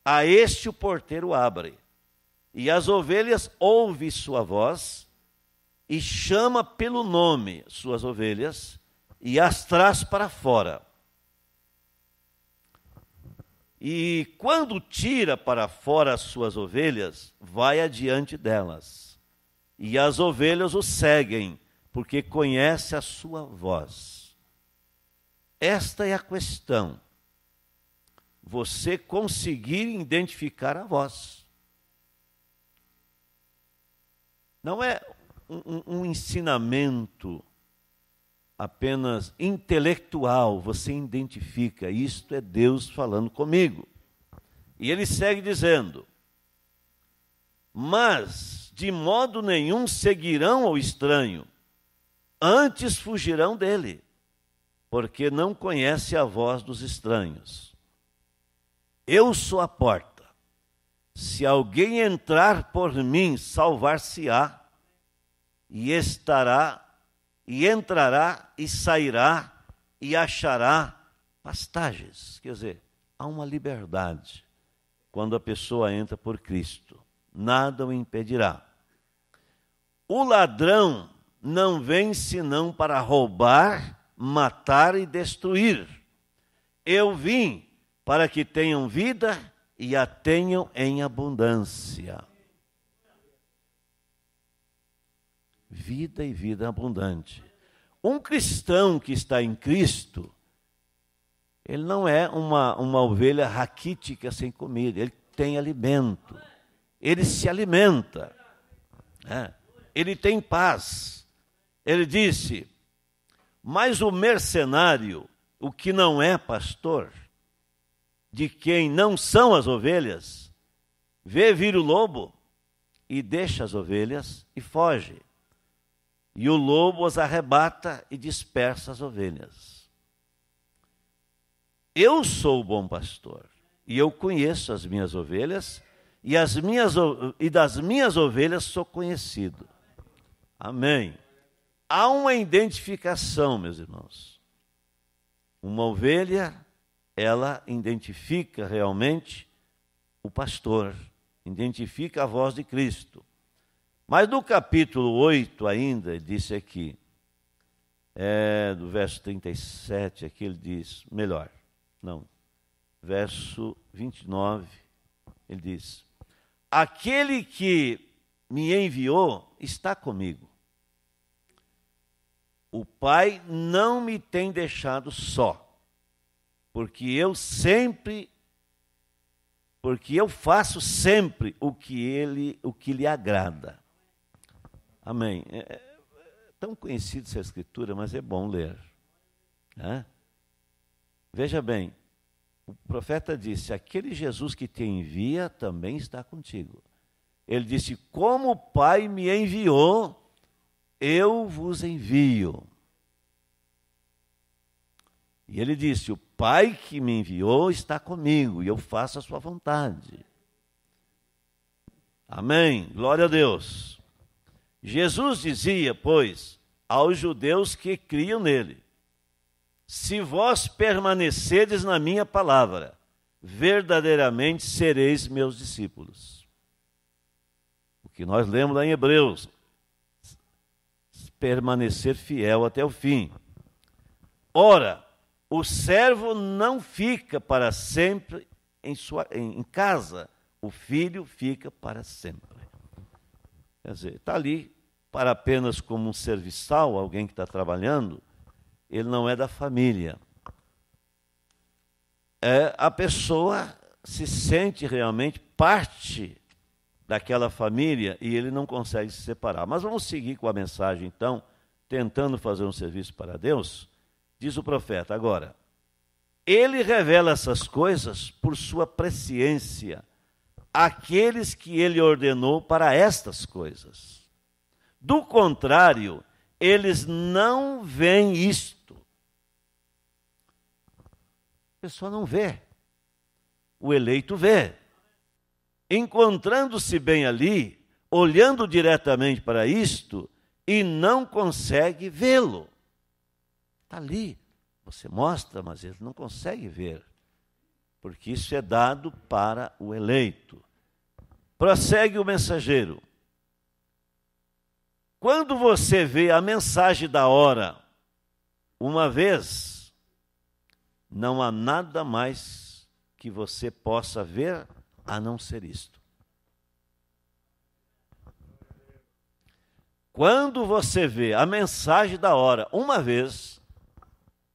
A este o porteiro abre, e as ovelhas ouve sua voz, e chama pelo nome suas ovelhas, e as traz para fora. E quando tira para fora as suas ovelhas, vai adiante delas. E as ovelhas o seguem, porque conhece a sua voz. Esta é a questão. Você conseguir identificar a voz. Não é um, um ensinamento apenas intelectual, você identifica, isto é Deus falando comigo. E ele segue dizendo: Mas de modo nenhum seguirão ao estranho, antes fugirão dele, porque não conhece a voz dos estranhos. Eu sou a porta. Se alguém entrar por mim, salvar-se-á e estará e entrará e sairá e achará pastagens. Quer dizer, há uma liberdade quando a pessoa entra por Cristo. Nada o impedirá. O ladrão não vem senão para roubar, matar e destruir. Eu vim para que tenham vida e a tenham em abundância. vida e vida abundante. Um cristão que está em Cristo, ele não é uma, uma ovelha raquítica sem comida, ele tem alimento, ele se alimenta, né? ele tem paz. Ele disse: Mas o mercenário, o que não é pastor, de quem não são as ovelhas, vê vir o lobo e deixa as ovelhas e foge e o lobo as arrebata e dispersa as ovelhas. Eu sou o bom pastor, e eu conheço as minhas ovelhas, e, as minhas, e das minhas ovelhas sou conhecido. Amém. Há uma identificação, meus irmãos. Uma ovelha, ela identifica realmente o pastor, identifica a voz de Cristo. Mas no capítulo 8 ainda, ele disse aqui, é, do verso 37, aqui ele diz, melhor, não, verso 29, ele diz, aquele que me enviou está comigo. O Pai não me tem deixado só, porque eu sempre porque eu faço sempre o que ele o que lhe agrada. Amém. É, é tão conhecida essa escritura, mas é bom ler. Né? Veja bem, o profeta disse: Aquele Jesus que te envia também está contigo. Ele disse: Como o Pai me enviou, eu vos envio. E ele disse: O Pai que me enviou está comigo e eu faço a sua vontade. Amém. Glória a Deus. Jesus dizia, pois, aos judeus que criam nele: Se vós permanecedes na minha palavra, verdadeiramente sereis meus discípulos. O que nós lemos lá em Hebreus: permanecer fiel até o fim. Ora, o servo não fica para sempre em, sua, em, em casa, o filho fica para sempre. Quer dizer, está ali para apenas como um serviçal, alguém que está trabalhando, ele não é da família. É, a pessoa se sente realmente parte daquela família e ele não consegue se separar. Mas vamos seguir com a mensagem, então, tentando fazer um serviço para Deus. Diz o profeta agora: Ele revela essas coisas por sua presciência àqueles que ele ordenou para estas coisas. Do contrário, eles não veem isto. A pessoa não vê. O eleito vê. Encontrando-se bem ali, olhando diretamente para isto, e não consegue vê-lo. Está ali. Você mostra, mas ele não consegue ver. Porque isso é dado para o eleito. Prossegue o mensageiro. Quando você vê a mensagem da hora uma vez, não há nada mais que você possa ver a não ser isto. Quando você vê a mensagem da hora uma vez,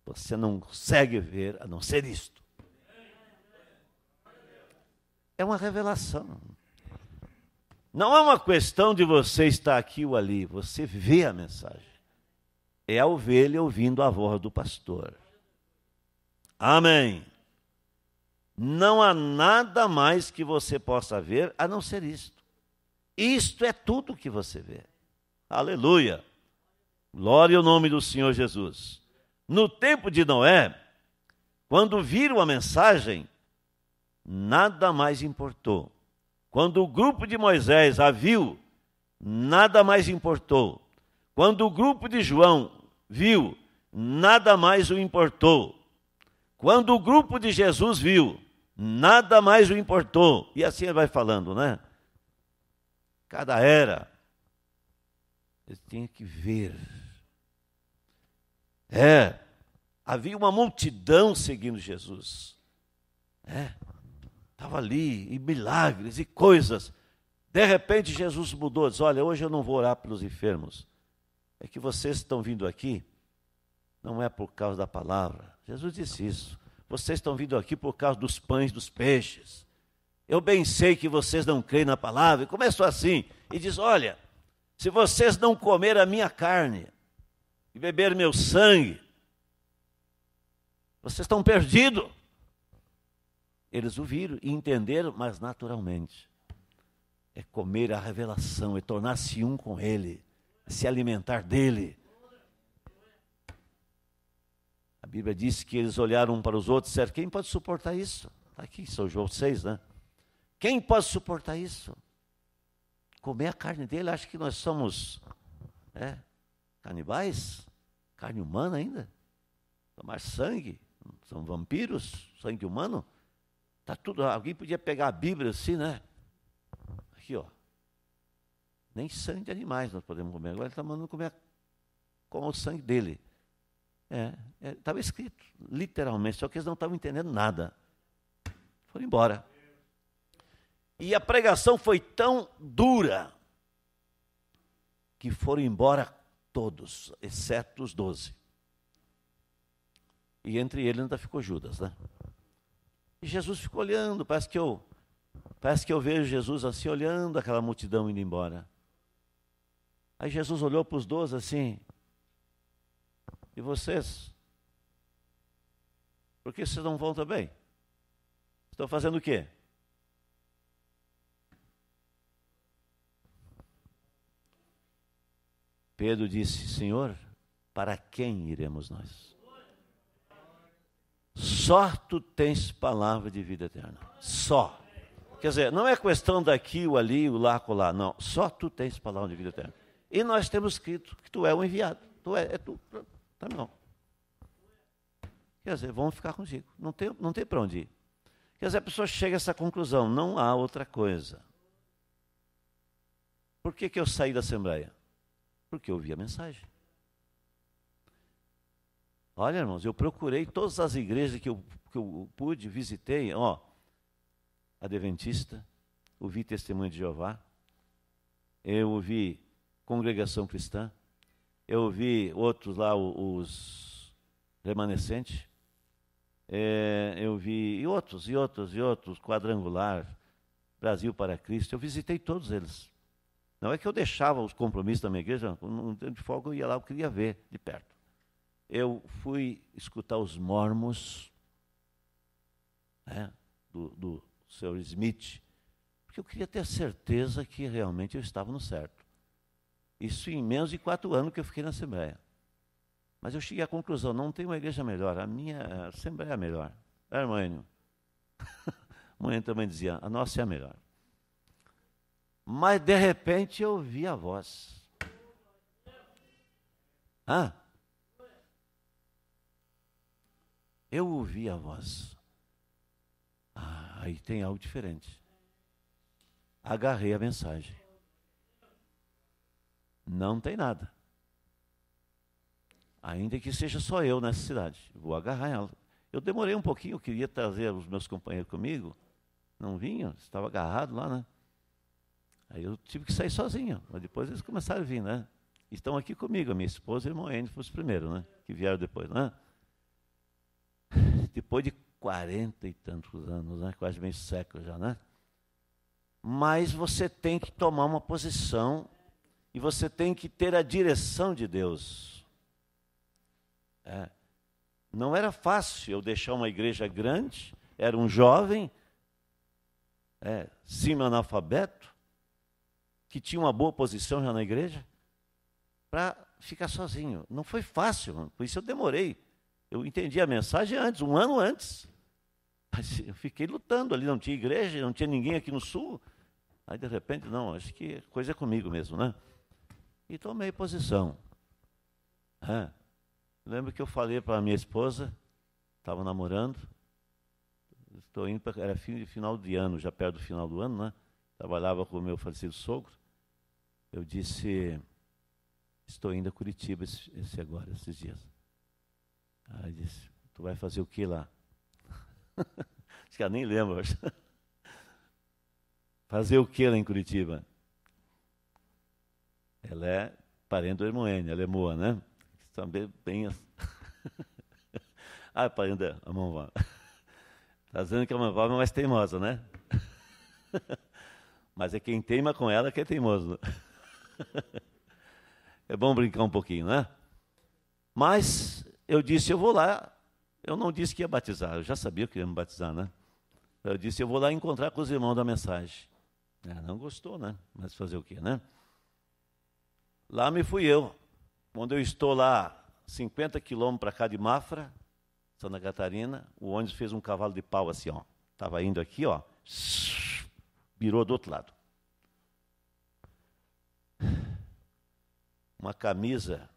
você não consegue ver a não ser isto. É uma revelação. Não é uma questão de você estar aqui ou ali, você vê a mensagem. É a ovelha ouvindo a voz do pastor. Amém. Não há nada mais que você possa ver a não ser isto. Isto é tudo que você vê. Aleluia. Glória ao nome do Senhor Jesus. No tempo de Noé, quando viram a mensagem, nada mais importou quando o grupo de Moisés a viu, nada mais importou. Quando o grupo de João viu, nada mais o importou. Quando o grupo de Jesus viu, nada mais o importou. E assim ele vai falando, né? Cada era, ele tinha que ver. É, havia uma multidão seguindo Jesus. É. Estava ali, e milagres, e coisas. De repente Jesus mudou, diz: Olha, hoje eu não vou orar pelos enfermos. É que vocês estão vindo aqui, não é por causa da palavra. Jesus disse isso. Vocês estão vindo aqui por causa dos pães, dos peixes. Eu bem sei que vocês não creem na palavra. E começou assim, e diz: Olha, se vocês não comer a minha carne e beber meu sangue, vocês estão perdidos. Eles o viram e entenderam, mas naturalmente. É comer a revelação, é tornar-se um com Ele, é se alimentar dele. A Bíblia diz que eles olharam um para os outros e disseram: quem pode suportar isso? Está aqui, São João 6, né? Quem pode suportar isso? Comer a carne dele, acho que nós somos é, canibais? Carne humana ainda? Tomar sangue? São vampiros? Sangue humano? Tá tudo, alguém podia pegar a Bíblia assim, né? Aqui, ó. Nem sangue de animais nós podemos comer. Agora ele está mandando comer com o sangue dele. É, estava é, escrito, literalmente, só que eles não estavam entendendo nada. Foram embora. E a pregação foi tão dura que foram embora todos, exceto os doze. E entre eles ainda ficou Judas, né? E Jesus ficou olhando, parece que eu parece que eu vejo Jesus assim olhando aquela multidão indo embora. Aí Jesus olhou para os doze assim: "E vocês? Por que vocês não vão também? Estão fazendo o quê?" Pedro disse: "Senhor, para quem iremos nós?" Só tu tens palavra de vida eterna. Só. Quer dizer, não é questão daqui, o ali, o lá, lá. não. Só tu tens palavra de vida eterna. E nós temos escrito que tu é o enviado. Tu é, é tu. Tá bom? Quer dizer, vamos ficar contigo. Não tem, não tem para onde ir. Quer dizer, a pessoa chega a essa conclusão, não há outra coisa. Por que, que eu saí da Assembleia? Porque eu ouvi a mensagem. Olha, irmãos, eu procurei todas as igrejas que eu, que eu pude, visitei, ó, Adventista, ouvi Testemunho de Jeová, eu ouvi Congregação Cristã, eu ouvi outros lá, os remanescentes, é, eu vi e outros, e outros, e outros, Quadrangular, Brasil para Cristo, eu visitei todos eles. Não é que eu deixava os compromissos da minha igreja, de folga eu ia lá, eu queria ver de perto eu fui escutar os mormos né, do, do Sr. Smith, porque eu queria ter certeza que realmente eu estava no certo. Isso em menos de quatro anos que eu fiquei na Assembleia. Mas eu cheguei à conclusão, não tem uma igreja melhor, a minha Assembleia é a melhor. Hermânio. Mãe também dizia, a nossa é a melhor. Mas de repente eu ouvi a voz. Ah, Eu ouvi a voz. Ah, aí tem algo diferente. Agarrei a mensagem. Não tem nada. Ainda que seja só eu nessa cidade, vou agarrar ela. Eu demorei um pouquinho, eu queria trazer os meus companheiros comigo. Não vinham, estava agarrado lá, né? Aí eu tive que sair sozinho, mas depois eles começaram a vir, né? Estão aqui comigo, a minha esposa e o irmão Enio, foi os primeiros, né? Que vieram depois, né? depois de quarenta e tantos anos, né? quase meio século já, né? Mas você tem que tomar uma posição e você tem que ter a direção de Deus. É. Não era fácil eu deixar uma igreja grande, era um jovem, é, analfabeto que tinha uma boa posição já na igreja, para ficar sozinho. Não foi fácil, por isso eu demorei. Eu entendi a mensagem antes, um ano antes. Mas eu fiquei lutando ali, não tinha igreja, não tinha ninguém aqui no sul. Aí de repente, não, acho que a coisa é comigo mesmo, né? E tomei posição. É. Lembro que eu falei para minha esposa, estava namorando, estou indo para. Era fim, final de ano, já perto do final do ano, né? Trabalhava com o meu falecido sogro. Eu disse: Estou indo a Curitiba esse, esse agora, esses dias. Aí disse, tu vai fazer o que lá? Acho que ela nem lembra. fazer o que lá em Curitiba? Ela é parente do Hermoene, ela é moa, né? Também bem... ah, parente da Amamvá. Está dizendo que a Amamvá é mais teimosa, né? Mas é quem teima com ela que é teimoso. é bom brincar um pouquinho, né? Mas eu disse, eu vou lá. Eu não disse que ia batizar, eu já sabia que ia me batizar, né? Eu disse, eu vou lá encontrar com os irmãos da mensagem. É, não gostou, né? Mas fazer o quê, né? Lá me fui eu. Quando eu estou lá, 50 quilômetros para cá de Mafra, Santa Catarina, o ônibus fez um cavalo de pau assim, ó. Estava indo aqui, ó. Virou do outro lado. Uma camisa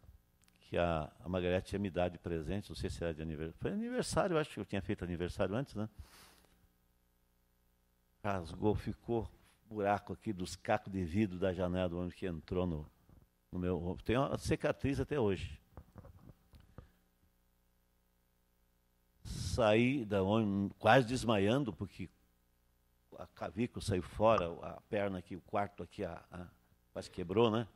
que a, a Margarete tinha me dado de presente, não sei se era de aniversário. Foi aniversário, acho que eu tinha feito aniversário antes, né? Rasgou, ficou buraco aqui dos cacos de vidro da janela do homem que entrou no, no meu rosto. Tem uma cicatriz até hoje. Saí da onde, quase desmaiando, porque a cavícula saiu fora, a perna aqui, o quarto aqui, a, a, quase quebrou, né?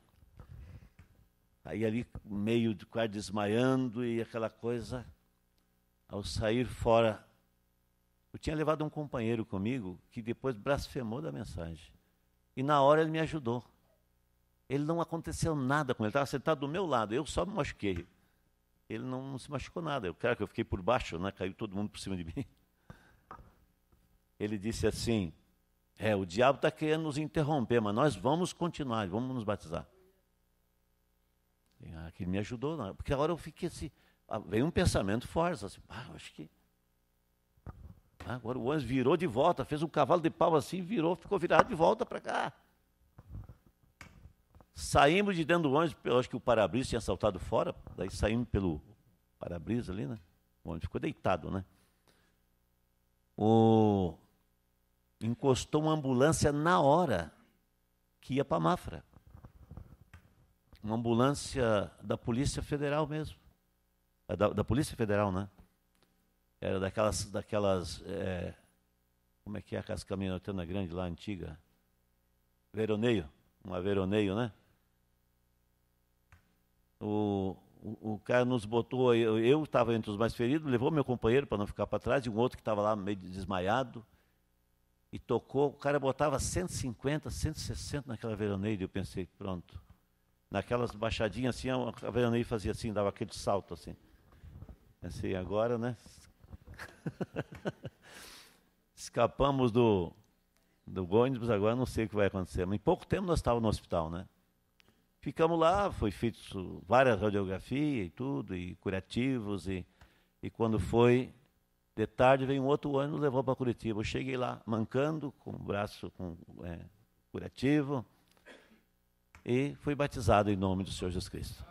Aí ali meio de quase desmaiando e aquela coisa. Ao sair fora, eu tinha levado um companheiro comigo que depois blasfemou da mensagem. E na hora ele me ajudou. Ele não aconteceu nada com ele, estava sentado do meu lado, eu só me machuquei. Ele não, não se machucou nada. eu cara que eu fiquei por baixo, né, caiu todo mundo por cima de mim. Ele disse assim: É, o diabo está querendo nos interromper, mas nós vamos continuar, vamos nos batizar. Aquilo ah, me ajudou, porque a hora eu fiquei assim, ah, veio um pensamento forte, assim, ah, acho que. Ah, agora o anjo virou de volta, fez um cavalo de pau assim, virou, ficou virado de volta para cá. Saímos de dentro do anjo, eu acho que o para-brisa tinha saltado fora, daí saímos pelo para-brisa ali, né? O anjo ficou deitado, né? O... Encostou uma ambulância na hora que ia para Mafra uma ambulância da Polícia Federal mesmo. É, da, da Polícia Federal, né? Era daquelas. daquelas é, como é que é aquelas caminhonetona grande lá, antiga? Veroneio. Uma veroneio, né? O, o, o cara nos botou, eu estava entre os mais feridos, levou meu companheiro para não ficar para trás, e um outro que estava lá meio desmaiado, e tocou, o cara botava 150, 160 naquela veroneia, e eu pensei, pronto, naquelas baixadinhas assim, a Veraneio fazia assim, dava aquele salto assim. Assim, agora, né? Escapamos do, do ônibus, agora não sei o que vai acontecer. Mas em pouco tempo nós estávamos no hospital, né? Ficamos lá, foi feito várias radiografias e tudo, e curativos, e, e quando foi de tarde, veio um outro ônibus levou para Curitiba. Eu cheguei lá, mancando, com o braço com, é, curativo, e fui batizado em nome do Senhor Jesus Cristo.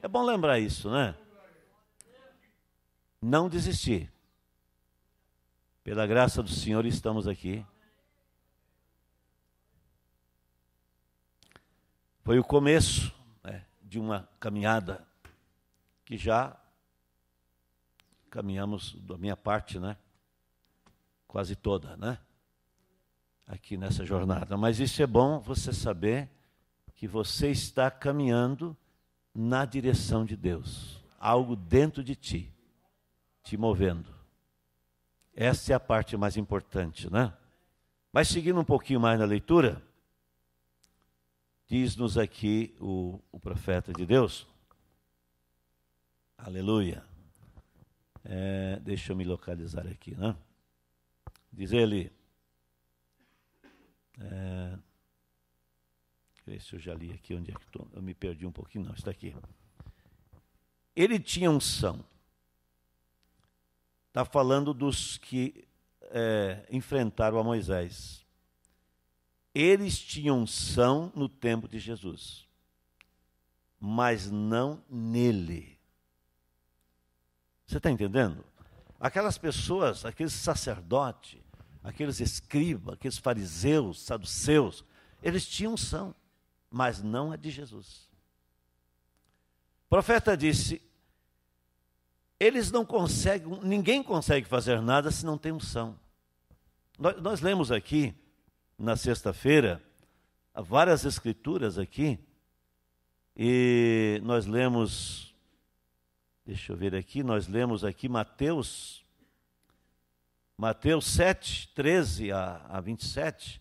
É bom lembrar isso, né? Não desistir. Pela graça do Senhor estamos aqui. Foi o começo né, de uma caminhada que já caminhamos da minha parte, né? Quase toda, né? Aqui nessa jornada. Mas isso é bom você saber que você está caminhando na direção de Deus, algo dentro de ti, te movendo. Essa é a parte mais importante, né? Mas seguindo um pouquinho mais na leitura, diz-nos aqui o, o, profeta de Deus, aleluia, é, deixa eu me localizar aqui, né? Diz ele, é, ver se eu já li aqui onde é que estou. Eu me perdi um pouquinho, não, está aqui. Ele tinha um são está falando dos que é, enfrentaram a Moisés. Eles tinham unção no tempo de Jesus, mas não nele. Você está entendendo? Aquelas pessoas, aqueles sacerdotes, aqueles escribas, aqueles fariseus, saduceus, eles tinham unção mas não a é de Jesus. O profeta disse: eles não conseguem, ninguém consegue fazer nada se não tem unção. Nós, nós lemos aqui, na sexta-feira, várias escrituras aqui, e nós lemos, deixa eu ver aqui, nós lemos aqui Mateus, Mateus 7, 13 a, a 27,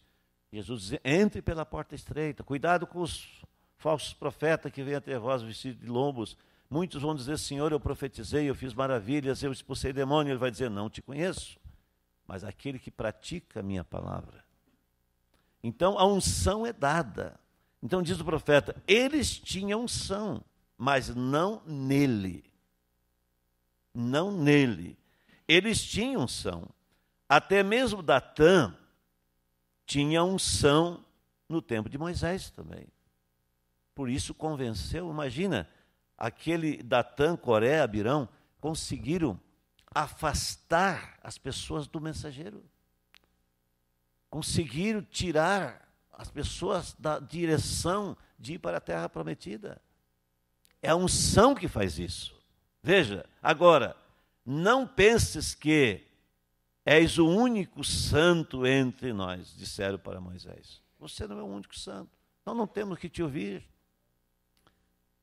Jesus diz: entre pela porta estreita. Cuidado com os falsos profetas que vêm até vós vestidos de lombos. Muitos vão dizer, Senhor, eu profetizei, eu fiz maravilhas, eu expulsei demônio. Ele vai dizer, não te conheço. Mas aquele que pratica a minha palavra. Então, a unção é dada. Então, diz o profeta, eles tinham unção, mas não nele. Não nele. Eles tinham unção. Até mesmo Datã, tinha unção no tempo de Moisés também. Por isso convenceu, imagina, aquele Datã, Coré, Abirão, conseguiram afastar as pessoas do mensageiro. Conseguiram tirar as pessoas da direção de ir para a terra prometida. É a unção que faz isso. Veja, agora, não penses que És o único santo entre nós, disseram para Moisés. Você não é o único santo. Nós não temos que te ouvir.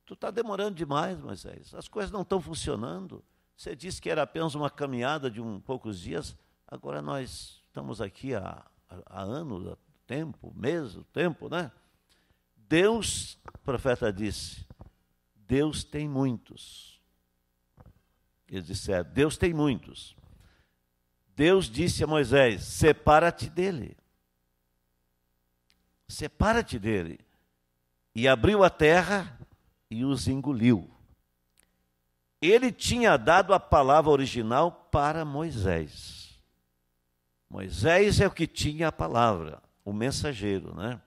Tu está demorando demais, Moisés. As coisas não estão funcionando. Você disse que era apenas uma caminhada de um poucos dias. Agora nós estamos aqui há, há anos, há tempo, meses, tempo, né? Deus, o profeta disse, Deus tem muitos. Eles disseram, Deus tem muitos, Deus disse a Moisés: separa-te dele. Separa-te dele. E abriu a terra e os engoliu. Ele tinha dado a palavra original para Moisés. Moisés é o que tinha a palavra, o mensageiro, né?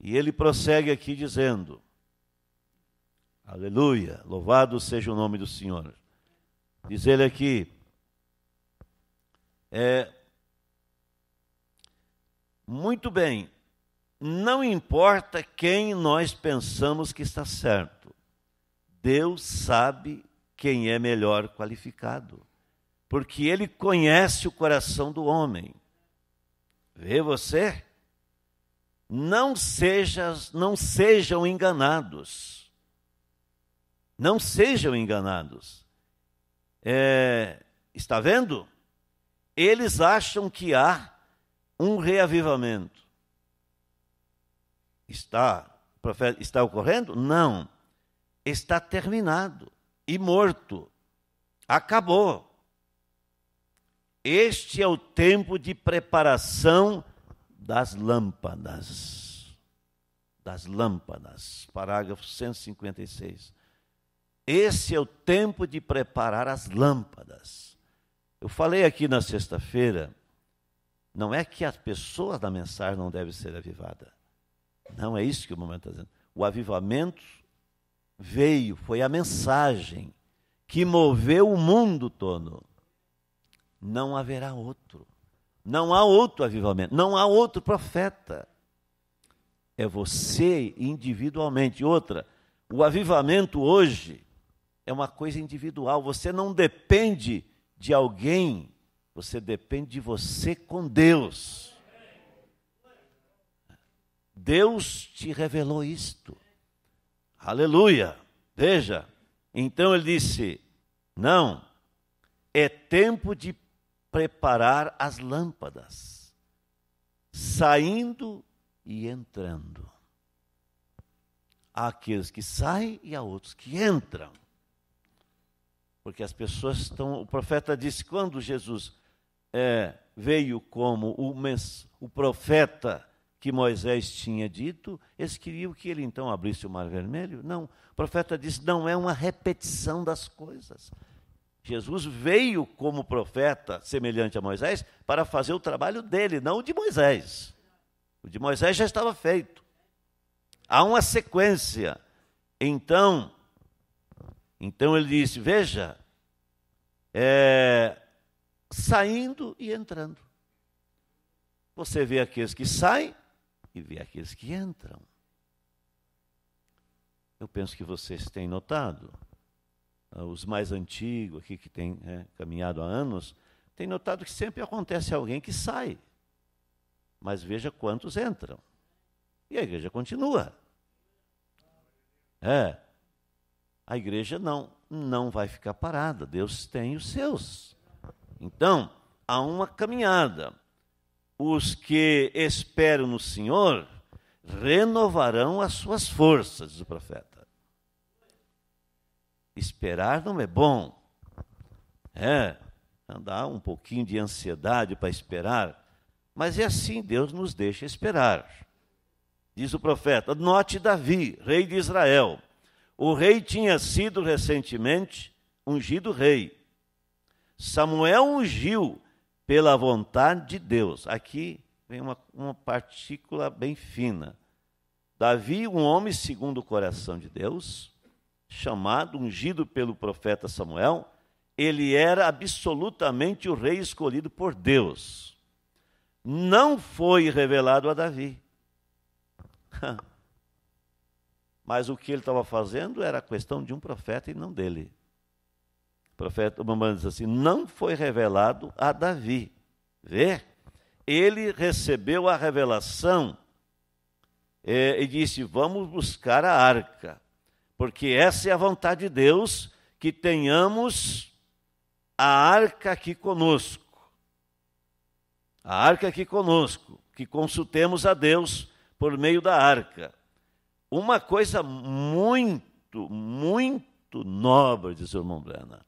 E ele prossegue aqui dizendo: Aleluia, louvado seja o nome do Senhor. Diz ele aqui: é, muito bem, não importa quem nós pensamos que está certo, Deus sabe quem é melhor qualificado, porque Ele conhece o coração do homem. Vê você? Não, sejas, não sejam enganados. Não sejam enganados. É, está vendo? eles acham que há um reavivamento. Está, está ocorrendo? Não. Está terminado e morto. Acabou. Este é o tempo de preparação das lâmpadas. Das lâmpadas. Parágrafo 156. Esse é o tempo de preparar as lâmpadas. Eu falei aqui na sexta-feira, não é que as pessoas da mensagem não devem ser avivadas. Não é isso que o momento está dizendo. O avivamento veio, foi a mensagem que moveu o mundo todo. Não haverá outro. Não há outro avivamento, não há outro profeta. É você individualmente. Outra, o avivamento hoje é uma coisa individual. Você não depende de alguém, você depende de você com Deus. Deus te revelou isto. Aleluia! Veja, então ele disse: Não, é tempo de preparar as lâmpadas, saindo e entrando. Há aqueles que saem e há outros que entram. Porque as pessoas estão. O profeta disse: quando Jesus é, veio como o, mens, o profeta que Moisés tinha dito, eles queriam que ele então abrisse o mar vermelho? Não. O profeta disse: não é uma repetição das coisas. Jesus veio como profeta, semelhante a Moisés, para fazer o trabalho dele, não o de Moisés. O de Moisés já estava feito. Há uma sequência. Então, então ele disse: Veja, é, saindo e entrando. Você vê aqueles que saem e vê aqueles que entram. Eu penso que vocês têm notado, ah, os mais antigos aqui que têm é, caminhado há anos, têm notado que sempre acontece alguém que sai. Mas veja quantos entram. E a igreja continua. É. A igreja não, não vai ficar parada. Deus tem os seus. Então, há uma caminhada. Os que esperam no Senhor renovarão as suas forças, diz o profeta. Esperar não é bom. É, dá um pouquinho de ansiedade para esperar, mas é assim, Deus nos deixa esperar. Diz o profeta: Note Davi, rei de Israel. O rei tinha sido recentemente ungido rei. Samuel ungiu pela vontade de Deus. Aqui vem uma, uma partícula bem fina. Davi, um homem segundo o coração de Deus, chamado, ungido pelo profeta Samuel, ele era absolutamente o rei escolhido por Deus. Não foi revelado a Davi. Mas o que ele estava fazendo era a questão de um profeta e não dele. O profeta Mamãe diz assim: não foi revelado a Davi. Vê? Ele recebeu a revelação é, e disse: vamos buscar a arca, porque essa é a vontade de Deus que tenhamos a arca aqui conosco. A arca aqui conosco, que consultemos a Deus por meio da arca uma coisa muito, muito nobre, diz o irmão Brenner.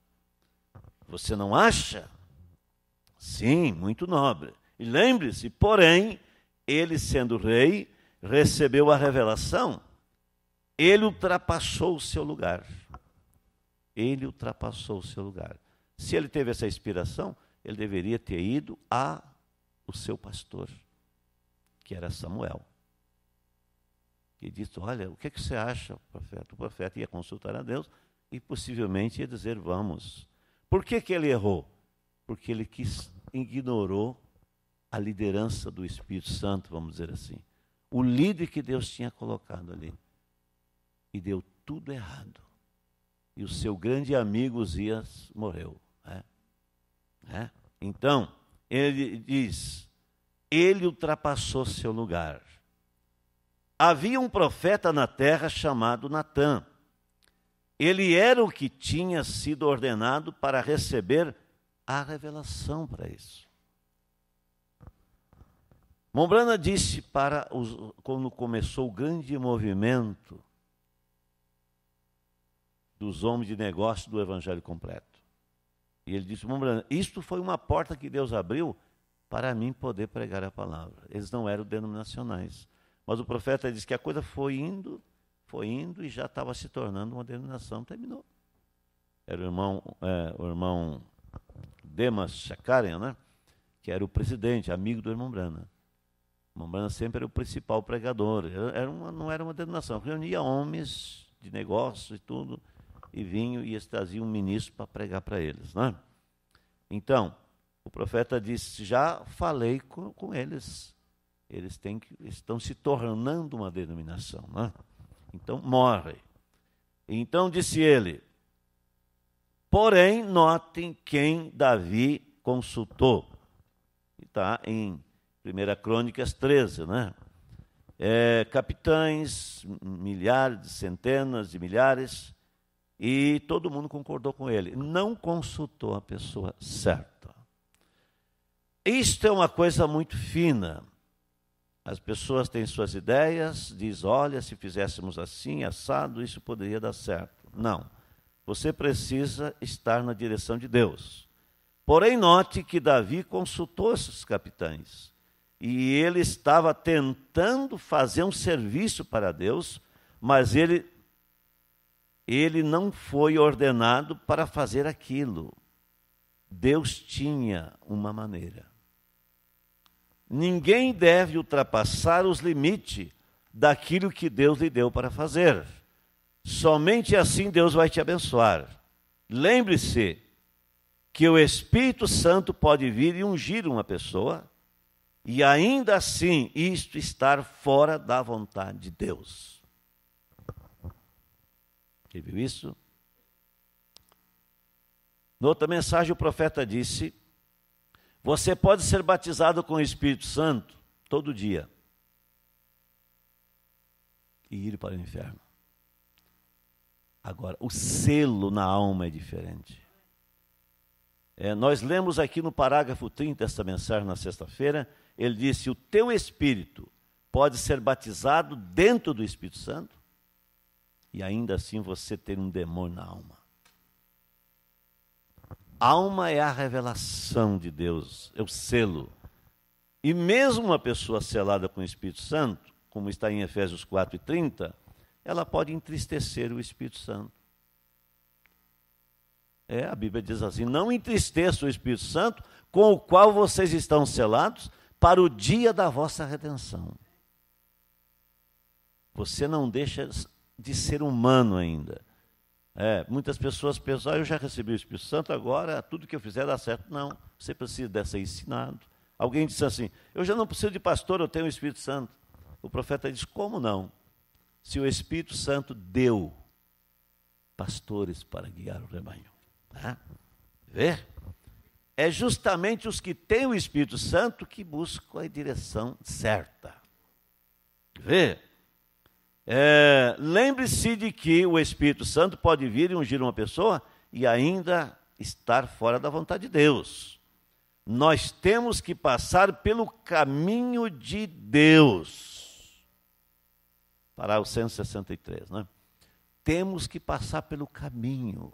Você não acha? Sim, muito nobre. E lembre-se, porém, ele sendo rei, recebeu a revelação. Ele ultrapassou o seu lugar. Ele ultrapassou o seu lugar. Se ele teve essa inspiração, ele deveria ter ido a o seu pastor, que era Samuel que disse, olha, o que, é que você acha, profeta? O profeta ia consultar a Deus e possivelmente ia dizer, vamos. Por que, que ele errou? Porque ele quis, ignorou a liderança do Espírito Santo, vamos dizer assim. O líder que Deus tinha colocado ali. E deu tudo errado. E o seu grande amigo Zias morreu. Né? Né? Então, ele diz, ele ultrapassou seu lugar. Havia um profeta na terra chamado Natã. Ele era o que tinha sido ordenado para receber a revelação para isso. Mombrana disse para os, quando começou o grande movimento dos homens de negócio do Evangelho completo. E ele disse, Mombrana, isto foi uma porta que Deus abriu para mim poder pregar a palavra. Eles não eram denominacionais. Mas o profeta diz que a coisa foi indo, foi indo e já estava se tornando uma denominação, terminou. Era o irmão, é, o irmão Demas Chakaren, né? que era o presidente, amigo do irmão Brana. O irmão Brana sempre era o principal pregador. Era uma, não era uma denominação, reunia homens de negócios e tudo, e vinham e traziam um ministro para pregar para eles. Né? Então, o profeta disse: Já falei com, com eles eles têm que, estão se tornando uma denominação. Né? Então, morre. Então disse ele: Porém, notem quem Davi consultou. Está em 1 Crônicas 13, né? É, capitães, milhares, centenas de milhares, e todo mundo concordou com ele. Não consultou a pessoa certa. Isto é uma coisa muito fina. As pessoas têm suas ideias, diz, olha, se fizéssemos assim, assado, isso poderia dar certo. Não. Você precisa estar na direção de Deus. Porém, note que Davi consultou esses capitães. E ele estava tentando fazer um serviço para Deus, mas ele ele não foi ordenado para fazer aquilo. Deus tinha uma maneira. Ninguém deve ultrapassar os limites daquilo que Deus lhe deu para fazer. Somente assim Deus vai te abençoar. Lembre-se que o Espírito Santo pode vir e ungir uma pessoa e ainda assim isto estar fora da vontade de Deus. Ele viu isso? Noutra mensagem, o profeta disse você pode ser batizado com o Espírito Santo todo dia e ir para o inferno. Agora, o selo na alma é diferente. É, nós lemos aqui no parágrafo 30 desta mensagem na sexta-feira, ele disse: O teu espírito pode ser batizado dentro do Espírito Santo e ainda assim você ter um demônio na alma. Alma é a revelação de Deus, é o selo. E mesmo uma pessoa selada com o Espírito Santo, como está em Efésios 4 e 30, ela pode entristecer o Espírito Santo. É, a Bíblia diz assim: não entristeça o Espírito Santo, com o qual vocês estão selados, para o dia da vossa redenção. Você não deixa de ser humano ainda. É, muitas pessoas pensam, ah, eu já recebi o Espírito Santo, agora tudo que eu fizer dá certo. Não, você precisa ser ensinado. Alguém disse assim, eu já não preciso de pastor, eu tenho o Espírito Santo. O profeta diz, como não? Se o Espírito Santo deu pastores para guiar o rebanho. Tá? Vê? É justamente os que têm o Espírito Santo que buscam a direção certa. Vê? É, Lembre-se de que o Espírito Santo pode vir e ungir uma pessoa e ainda estar fora da vontade de Deus. Nós temos que passar pelo caminho de Deus. Para o 163, né? Temos que passar pelo caminho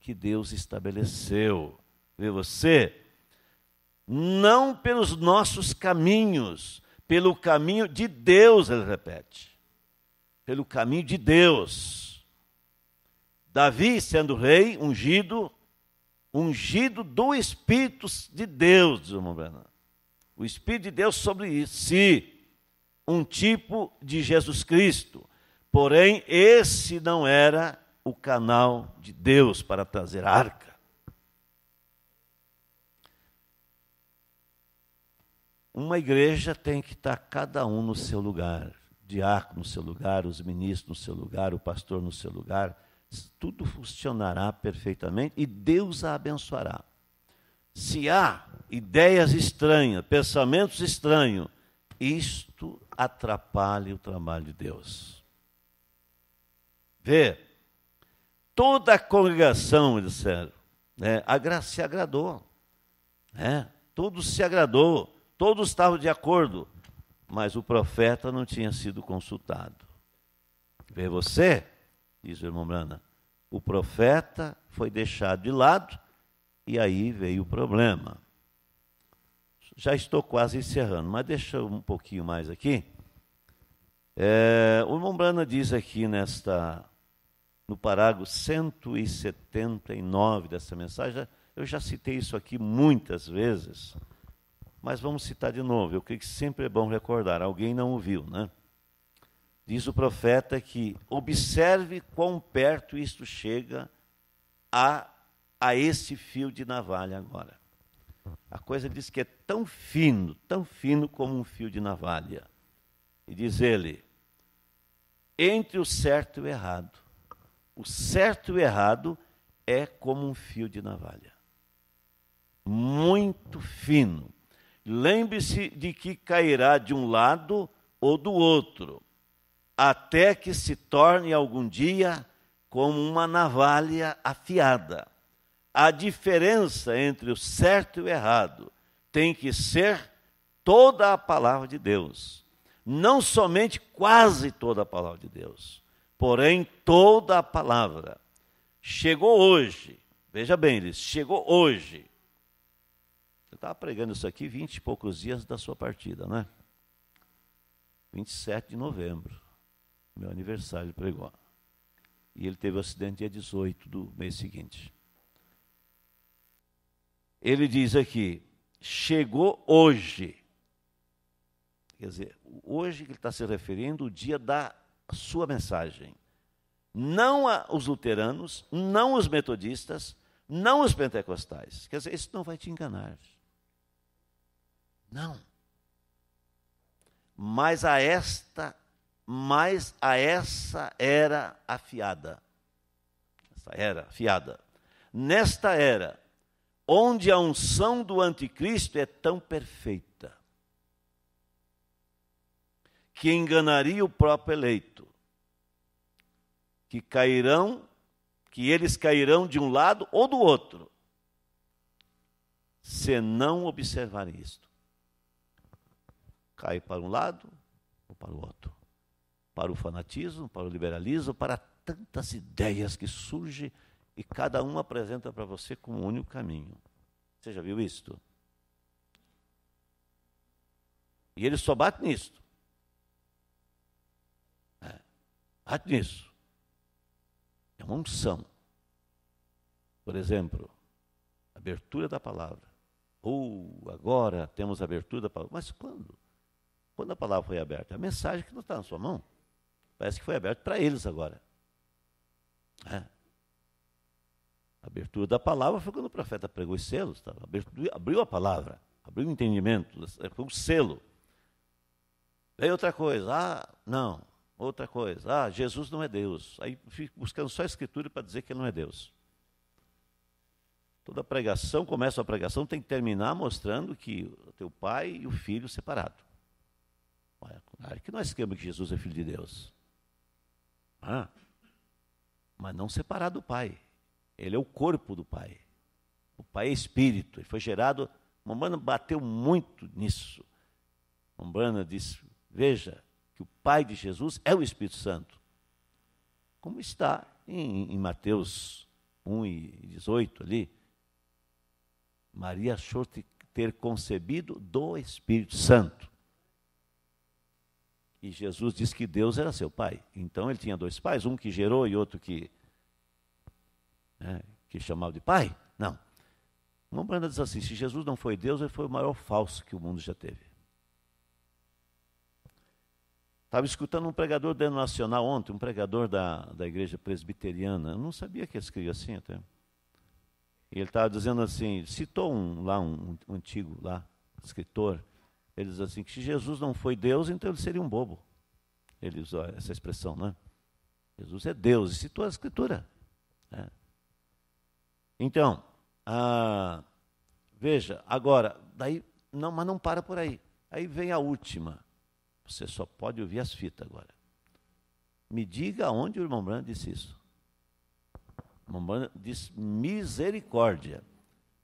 que Deus estabeleceu. Vê você? Não pelos nossos caminhos, pelo caminho de Deus, ele repete pelo caminho de Deus. Davi, sendo rei, ungido, ungido do Espírito de Deus, diz o irmão Bernardo. O Espírito de Deus sobre si, um tipo de Jesus Cristo. Porém, esse não era o canal de Deus para trazer a arca. Uma igreja tem que estar cada um no seu lugar diácono no seu lugar, os ministros no seu lugar, o pastor no seu lugar, tudo funcionará perfeitamente e Deus a abençoará. Se há ideias estranhas, pensamentos estranhos, isto atrapalha o trabalho de Deus. Vê, toda a congregação, eles disseram, né, se agradou, né, tudo se agradou, todos estavam de acordo mas o profeta não tinha sido consultado. Vê você, diz o irmão Brana, o profeta foi deixado de lado e aí veio o problema. Já estou quase encerrando, mas deixa um pouquinho mais aqui. É, o irmão Brana diz aqui nesta no parágrafo 179 dessa mensagem, eu já citei isso aqui muitas vezes. Mas vamos citar de novo, eu creio que sempre é bom recordar, alguém não ouviu, né? Diz o profeta que observe quão perto isto chega a, a esse fio de navalha agora. A coisa diz que é tão fino, tão fino como um fio de navalha. E diz ele: entre o certo e o errado. O certo e o errado é como um fio de navalha. Muito fino, Lembre-se de que cairá de um lado ou do outro, até que se torne algum dia como uma navalha afiada. A diferença entre o certo e o errado tem que ser toda a palavra de Deus. Não somente quase toda a palavra de Deus, porém toda a palavra. Chegou hoje, veja bem, eles chegou hoje eu estava pregando isso aqui 20 e poucos dias da sua partida, né? 27 de novembro, meu aniversário, ele pregou. E ele teve o um acidente dia 18 do mês seguinte. Ele diz aqui: chegou hoje. Quer dizer, hoje que ele está se referindo, o dia da sua mensagem. Não os luteranos, não os metodistas, não os pentecostais. Quer dizer, isso não vai te enganar. Não. Mas a esta, mas a essa era afiada. Essa era afiada. Nesta era, onde a unção do anticristo é tão perfeita, que enganaria o próprio eleito, que cairão, que eles cairão de um lado ou do outro, se não observarem isto cai para um lado ou para o outro. Para o fanatismo, para o liberalismo, para tantas ideias que surgem e cada uma apresenta para você como um único caminho. Você já viu isto? E ele só bate nisto. É, bate nisso. É uma unção. Por exemplo, abertura da palavra. Ou oh, agora temos abertura da palavra. Mas quando? Quando a palavra foi aberta, a mensagem que não está na sua mão, parece que foi aberta para eles agora. É. A abertura da palavra foi quando o profeta pregou os selos, tá? abriu, a palavra, abriu o entendimento, foi o selo. Aí outra coisa, ah, não, outra coisa, ah, Jesus não é Deus. Aí fico buscando só a escritura para dizer que ele não é Deus. Toda pregação, começa a pregação, tem que terminar mostrando que o teu pai e o filho separado. Claro que nós é cremos que Jesus é filho de Deus. Ah, mas não separado do Pai. Ele é o corpo do Pai. O Pai é espírito. Ele foi gerado. Umbanda bateu muito nisso. Umbanda disse: veja que o Pai de Jesus é o Espírito Santo. Como está em, em Mateus 1 e 18 ali. Maria achou ter concebido do Espírito Santo. E Jesus disse que Deus era seu pai. Então ele tinha dois pais, um que gerou e outro que, né, que chamava de pai? Não. Uma Branda diz assim: se Jesus não foi Deus, ele foi o maior falso que o mundo já teve. Estava escutando um pregador denominacional ontem, um pregador da, da igreja presbiteriana. Eu não sabia que escrevia assim até. E ele estava dizendo assim, citou um lá, um, um antigo lá, escritor, ele diz assim, que se Jesus não foi Deus, então ele seria um bobo. Ele usa essa expressão, né? Jesus é Deus, e citou a Escritura. Né? Então, ah, veja, agora, daí, não, mas não para por aí. Aí vem a última. Você só pode ouvir as fitas agora. Me diga onde o irmão Branham disse isso. O irmão Branham disse misericórdia.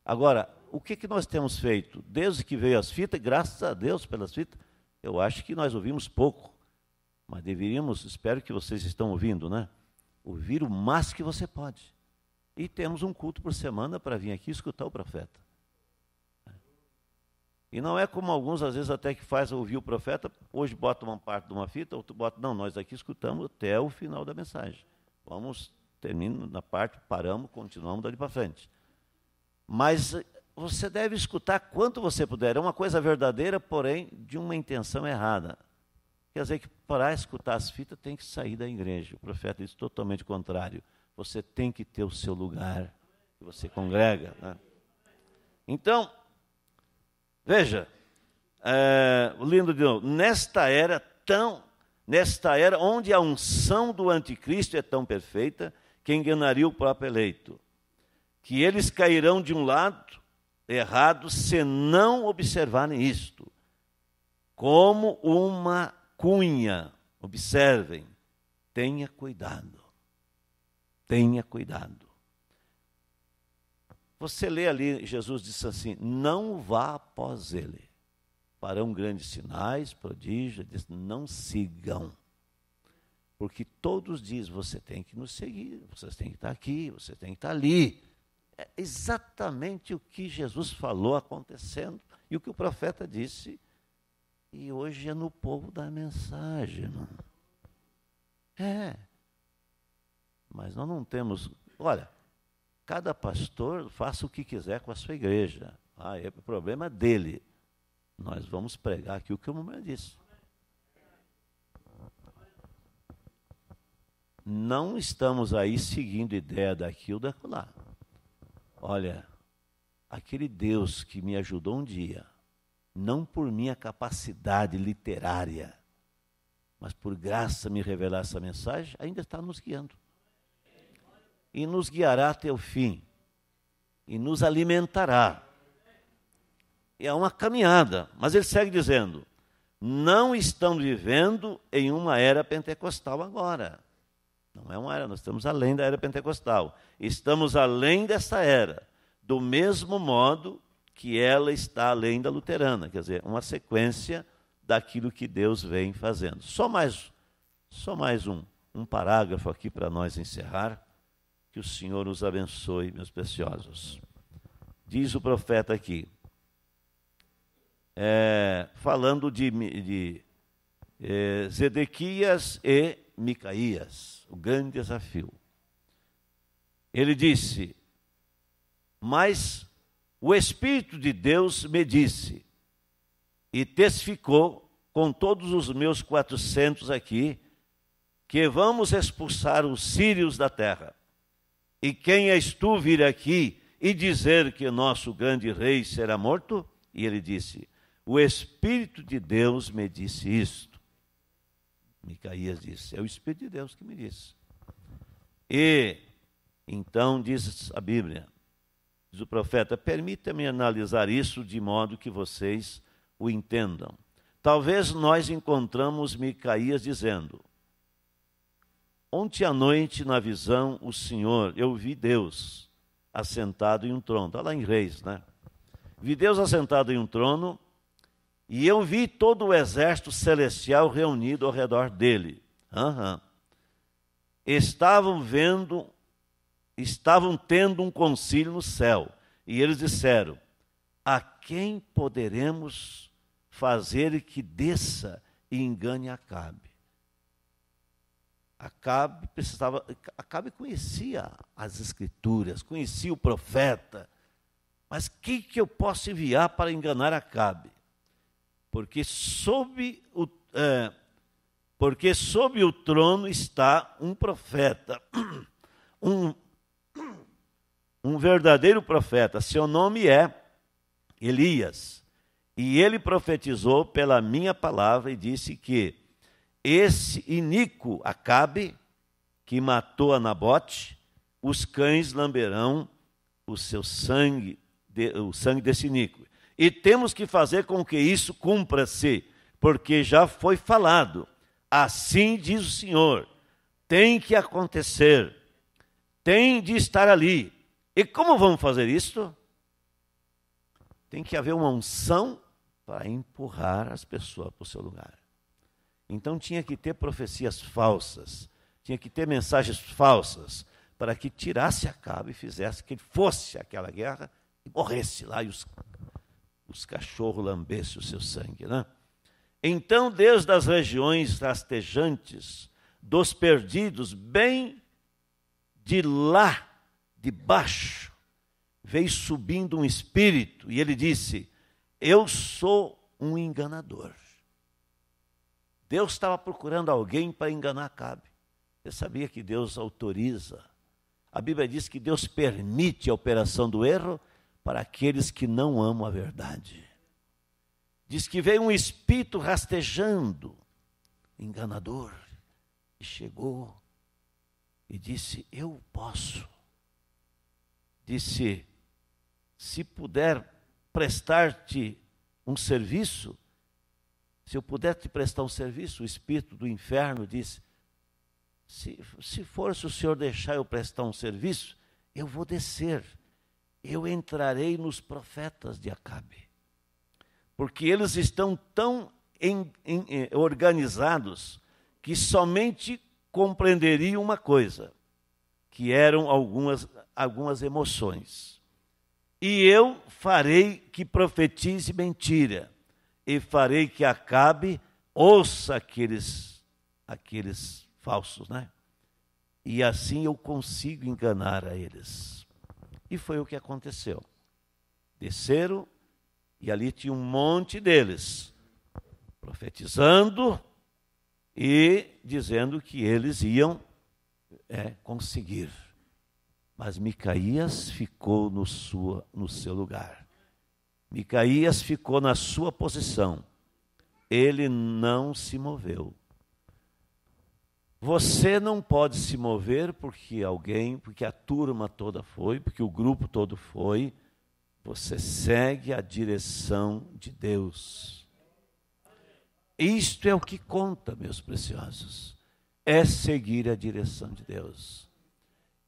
Agora, o que, que nós temos feito? Desde que veio as fitas, graças a Deus pelas fitas, eu acho que nós ouvimos pouco. Mas deveríamos, espero que vocês estão ouvindo, né? Ouvir o mais que você pode. E temos um culto por semana para vir aqui escutar o profeta. E não é como alguns, às vezes, até que faz ouvir o profeta, hoje bota uma parte de uma fita, outro bota. Não, nós aqui escutamos até o final da mensagem. Vamos, termino na parte, paramos, continuamos dali para frente. Mas você deve escutar quanto você puder. É uma coisa verdadeira, porém, de uma intenção errada. Quer dizer que para escutar as fitas tem que sair da igreja. O profeta diz totalmente o contrário. Você tem que ter o seu lugar que você congrega. Né? Então, veja, é, lindo de novo, nesta era tão, nesta era onde a unção do anticristo é tão perfeita que enganaria o próprio eleito, que eles cairão de um lado errado se não observarem isto, como uma cunha. Observem, tenha cuidado. Tenha cuidado. Você lê ali, Jesus disse assim: não vá após ele. Farão grandes sinais, prodígios, diz, não sigam. Porque todos dizem você tem que nos seguir, vocês têm que estar aqui, você tem que estar ali. É exatamente o que Jesus falou acontecendo e o que o profeta disse. E hoje é no povo da mensagem. É. Mas nós não temos. Olha, cada pastor faça o que quiser com a sua igreja. Ah, é o problema dele. Nós vamos pregar aqui o que o momento disse. Não estamos aí seguindo ideia daqui ou daquilo lá. Olha, aquele Deus que me ajudou um dia, não por minha capacidade literária, mas por graça me revelar essa mensagem, ainda está nos guiando. E nos guiará até o fim. E nos alimentará. É uma caminhada, mas ele segue dizendo: não estamos vivendo em uma era pentecostal agora. Não é uma era, nós estamos além da era pentecostal. Estamos além dessa era, do mesmo modo que ela está além da luterana, quer dizer, uma sequência daquilo que Deus vem fazendo. Só mais, só mais um, um parágrafo aqui para nós encerrar. Que o Senhor nos abençoe, meus preciosos. Diz o profeta aqui, é, falando de, de é, Zedequias e Micaías o grande desafio. Ele disse: Mas o Espírito de Deus me disse e testificou com todos os meus quatrocentos aqui que vamos expulsar os sírios da terra. E quem és tu vir aqui e dizer que nosso grande rei será morto? E ele disse: O Espírito de Deus me disse isto. Micaías disse: É o Espírito de Deus que me disse. E então diz a Bíblia, diz o profeta: Permita-me analisar isso de modo que vocês o entendam. Talvez nós encontramos Micaías dizendo: Ontem à noite, na visão, o Senhor, eu vi Deus assentado em um trono. Está lá em Reis, né? Vi Deus assentado em um trono e eu vi todo o exército celestial reunido ao redor dele. Uhum. Estavam vendo, estavam tendo um concílio no céu. E eles disseram: A quem poderemos fazer que desça e engane Acabe? Acabe precisava, Acabe conhecia as escrituras, conhecia o profeta. Mas quem que eu posso enviar para enganar Acabe? porque sob o, é, porque sob o trono está um profeta, um, um verdadeiro profeta. Seu nome é Elias. E ele profetizou pela minha palavra e disse que esse Inico Acabe, que matou a Nabote, os cães lamberão o seu sangue, o sangue desse Inico e temos que fazer com que isso cumpra-se, porque já foi falado. Assim diz o Senhor: tem que acontecer, tem de estar ali. E como vamos fazer isso? Tem que haver uma unção para empurrar as pessoas para o seu lugar. Então tinha que ter profecias falsas, tinha que ter mensagens falsas, para que tirasse a cabo e fizesse que fosse aquela guerra e morresse lá e os os cachorros lambessem o seu sangue, né? Então Deus das regiões rastejantes, dos perdidos, bem de lá, de baixo, veio subindo um espírito e ele disse: Eu sou um enganador. Deus estava procurando alguém para enganar Cabe. Eu sabia que Deus autoriza? A Bíblia diz que Deus permite a operação do erro para aqueles que não amam a verdade. Diz que veio um espírito rastejando, enganador, e chegou e disse: Eu posso. Disse: Se puder prestar-te um serviço, se eu puder te prestar um serviço, o espírito do inferno disse: Se, se for se o senhor deixar eu prestar um serviço, eu vou descer eu entrarei nos profetas de Acabe, porque eles estão tão em, em, organizados que somente compreenderiam uma coisa, que eram algumas, algumas emoções. E eu farei que profetize mentira, e farei que Acabe ouça aqueles, aqueles falsos, né? E assim eu consigo enganar a eles. E foi o que aconteceu. Desceram e ali tinha um monte deles, profetizando e dizendo que eles iam é, conseguir. Mas Micaías ficou no, sua, no seu lugar. Micaías ficou na sua posição. Ele não se moveu. Você não pode se mover porque alguém, porque a turma toda foi, porque o grupo todo foi. Você segue a direção de Deus. Isto é o que conta, meus preciosos. É seguir a direção de Deus.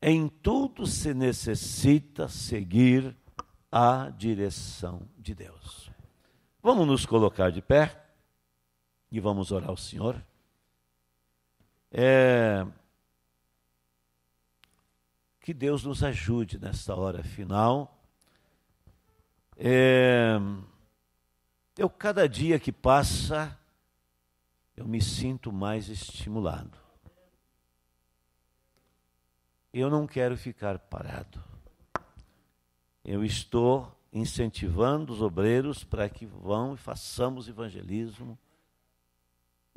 Em tudo se necessita seguir a direção de Deus. Vamos nos colocar de pé e vamos orar ao Senhor. É, que Deus nos ajude nesta hora final. É, eu, cada dia que passa, eu me sinto mais estimulado. Eu não quero ficar parado. Eu estou incentivando os obreiros para que vão e façamos evangelismo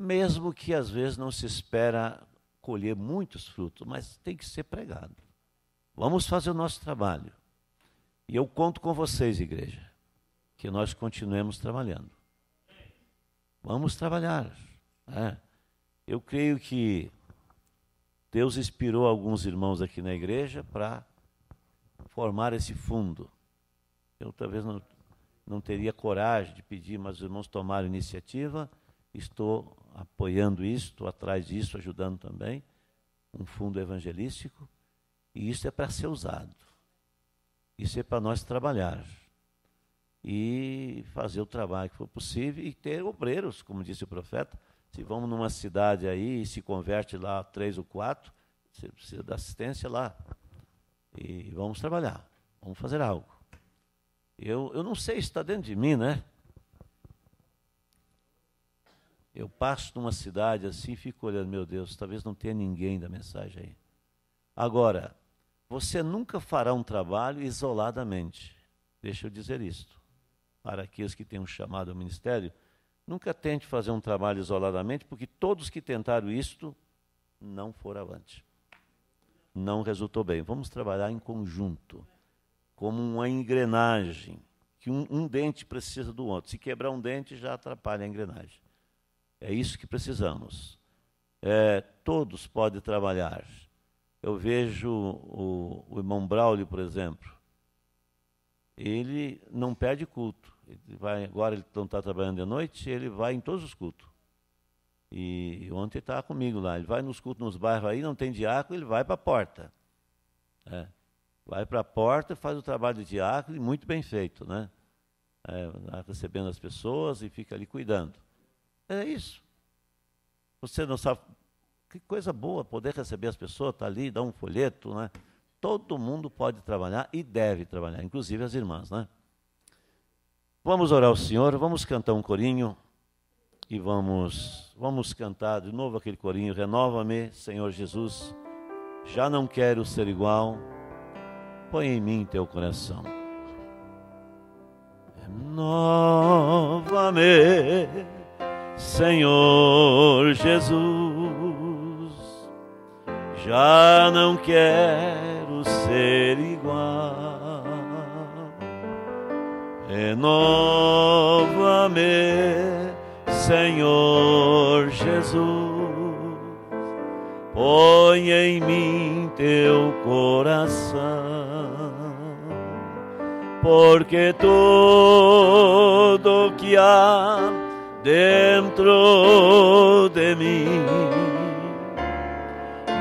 mesmo que às vezes não se espera colher muitos frutos, mas tem que ser pregado. Vamos fazer o nosso trabalho. E eu conto com vocês, igreja, que nós continuemos trabalhando. Vamos trabalhar. Né? Eu creio que Deus inspirou alguns irmãos aqui na igreja para formar esse fundo. Eu talvez não, não teria coragem de pedir, mas os irmãos tomaram iniciativa estou apoiando isso, estou atrás disso, ajudando também, um fundo evangelístico, e isso é para ser usado. Isso é para nós trabalhar e fazer o trabalho que for possível e ter obreiros, como disse o profeta. Se vamos numa cidade aí e se converte lá três ou quatro, você precisa da assistência lá. E vamos trabalhar, vamos fazer algo. Eu, eu não sei se está dentro de mim, né? Eu passo numa cidade assim e fico olhando, meu Deus, talvez não tenha ninguém da mensagem aí. Agora, você nunca fará um trabalho isoladamente. Deixa eu dizer isto. Para aqueles que têm um chamado ao ministério, nunca tente fazer um trabalho isoladamente, porque todos que tentaram isto não foram avante. Não resultou bem. Vamos trabalhar em conjunto, como uma engrenagem, que um, um dente precisa do outro. Se quebrar um dente, já atrapalha a engrenagem. É isso que precisamos. É, todos podem trabalhar. Eu vejo o, o irmão Braulio, por exemplo. Ele não perde culto. Ele vai, agora ele não está trabalhando de noite, ele vai em todos os cultos. E ontem estava tá comigo lá. Ele vai nos cultos nos bairros aí, não tem diácono, ele vai para a porta. É. Vai para a porta, faz o trabalho de diácono, muito bem feito, né? É, recebendo as pessoas e fica ali cuidando. É isso. Você não sabe. Que coisa boa poder receber as pessoas, tá ali, dar um folheto, né? Todo mundo pode trabalhar e deve trabalhar, inclusive as irmãs, né? Vamos orar ao Senhor, vamos cantar um corinho e vamos vamos cantar de novo aquele corinho. Renova-me, Senhor Jesus. Já não quero ser igual. Põe em mim teu coração. Renova-me. Senhor Jesus, já não quero ser igual. Renova-me, Senhor Jesus, põe em mim teu coração, porque tudo que há dentro de mim,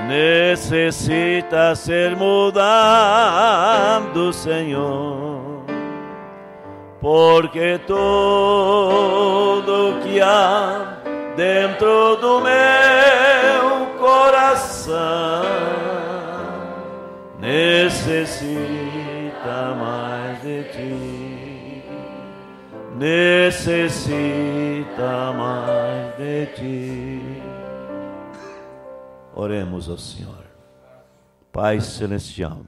necessita ser mudado, Senhor, porque tudo que há dentro do meu coração necessita mais necessita mais de ti. Oremos ao Senhor. Pai Celestial,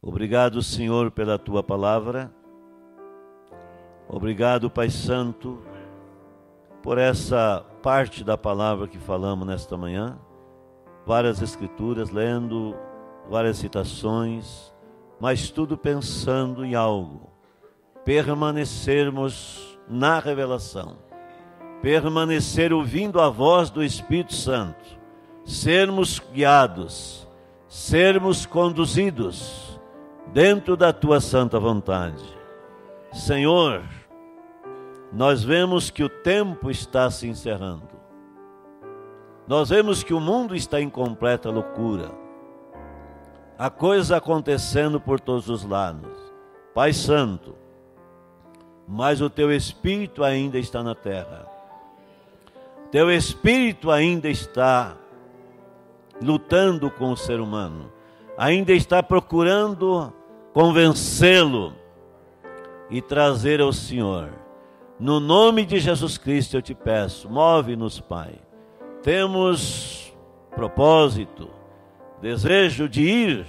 obrigado, Senhor, pela tua palavra. Obrigado, Pai Santo, por essa parte da palavra que falamos nesta manhã. Várias escrituras, lendo várias citações, mas tudo pensando em algo permanecermos na revelação, permanecer ouvindo a voz do Espírito Santo, sermos guiados, sermos conduzidos dentro da tua santa vontade. Senhor, nós vemos que o tempo está se encerrando. Nós vemos que o mundo está em completa loucura. Há coisa acontecendo por todos os lados. Pai Santo, mas o teu espírito ainda está na terra. Teu espírito ainda está lutando com o ser humano, ainda está procurando convencê-lo e trazer ao Senhor. No nome de Jesus Cristo eu te peço, move-nos, Pai. Temos propósito, desejo de ir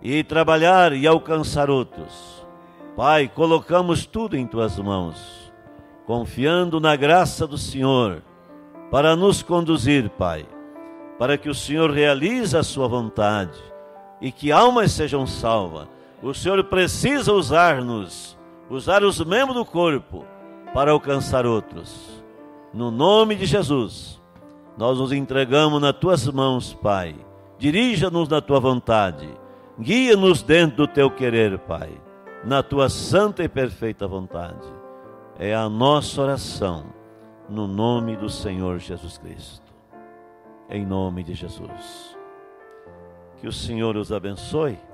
e trabalhar e alcançar outros Pai, colocamos tudo em tuas mãos, confiando na graça do Senhor para nos conduzir, Pai, para que o Senhor realize a sua vontade e que almas sejam salvas. O Senhor precisa usar-nos, usar os membros do corpo para alcançar outros. No nome de Jesus, nós nos entregamos nas tuas mãos, Pai. Dirija-nos na tua vontade. Guia-nos dentro do teu querer, Pai na tua santa e perfeita vontade. É a nossa oração, no nome do Senhor Jesus Cristo. Em nome de Jesus. Que o Senhor os abençoe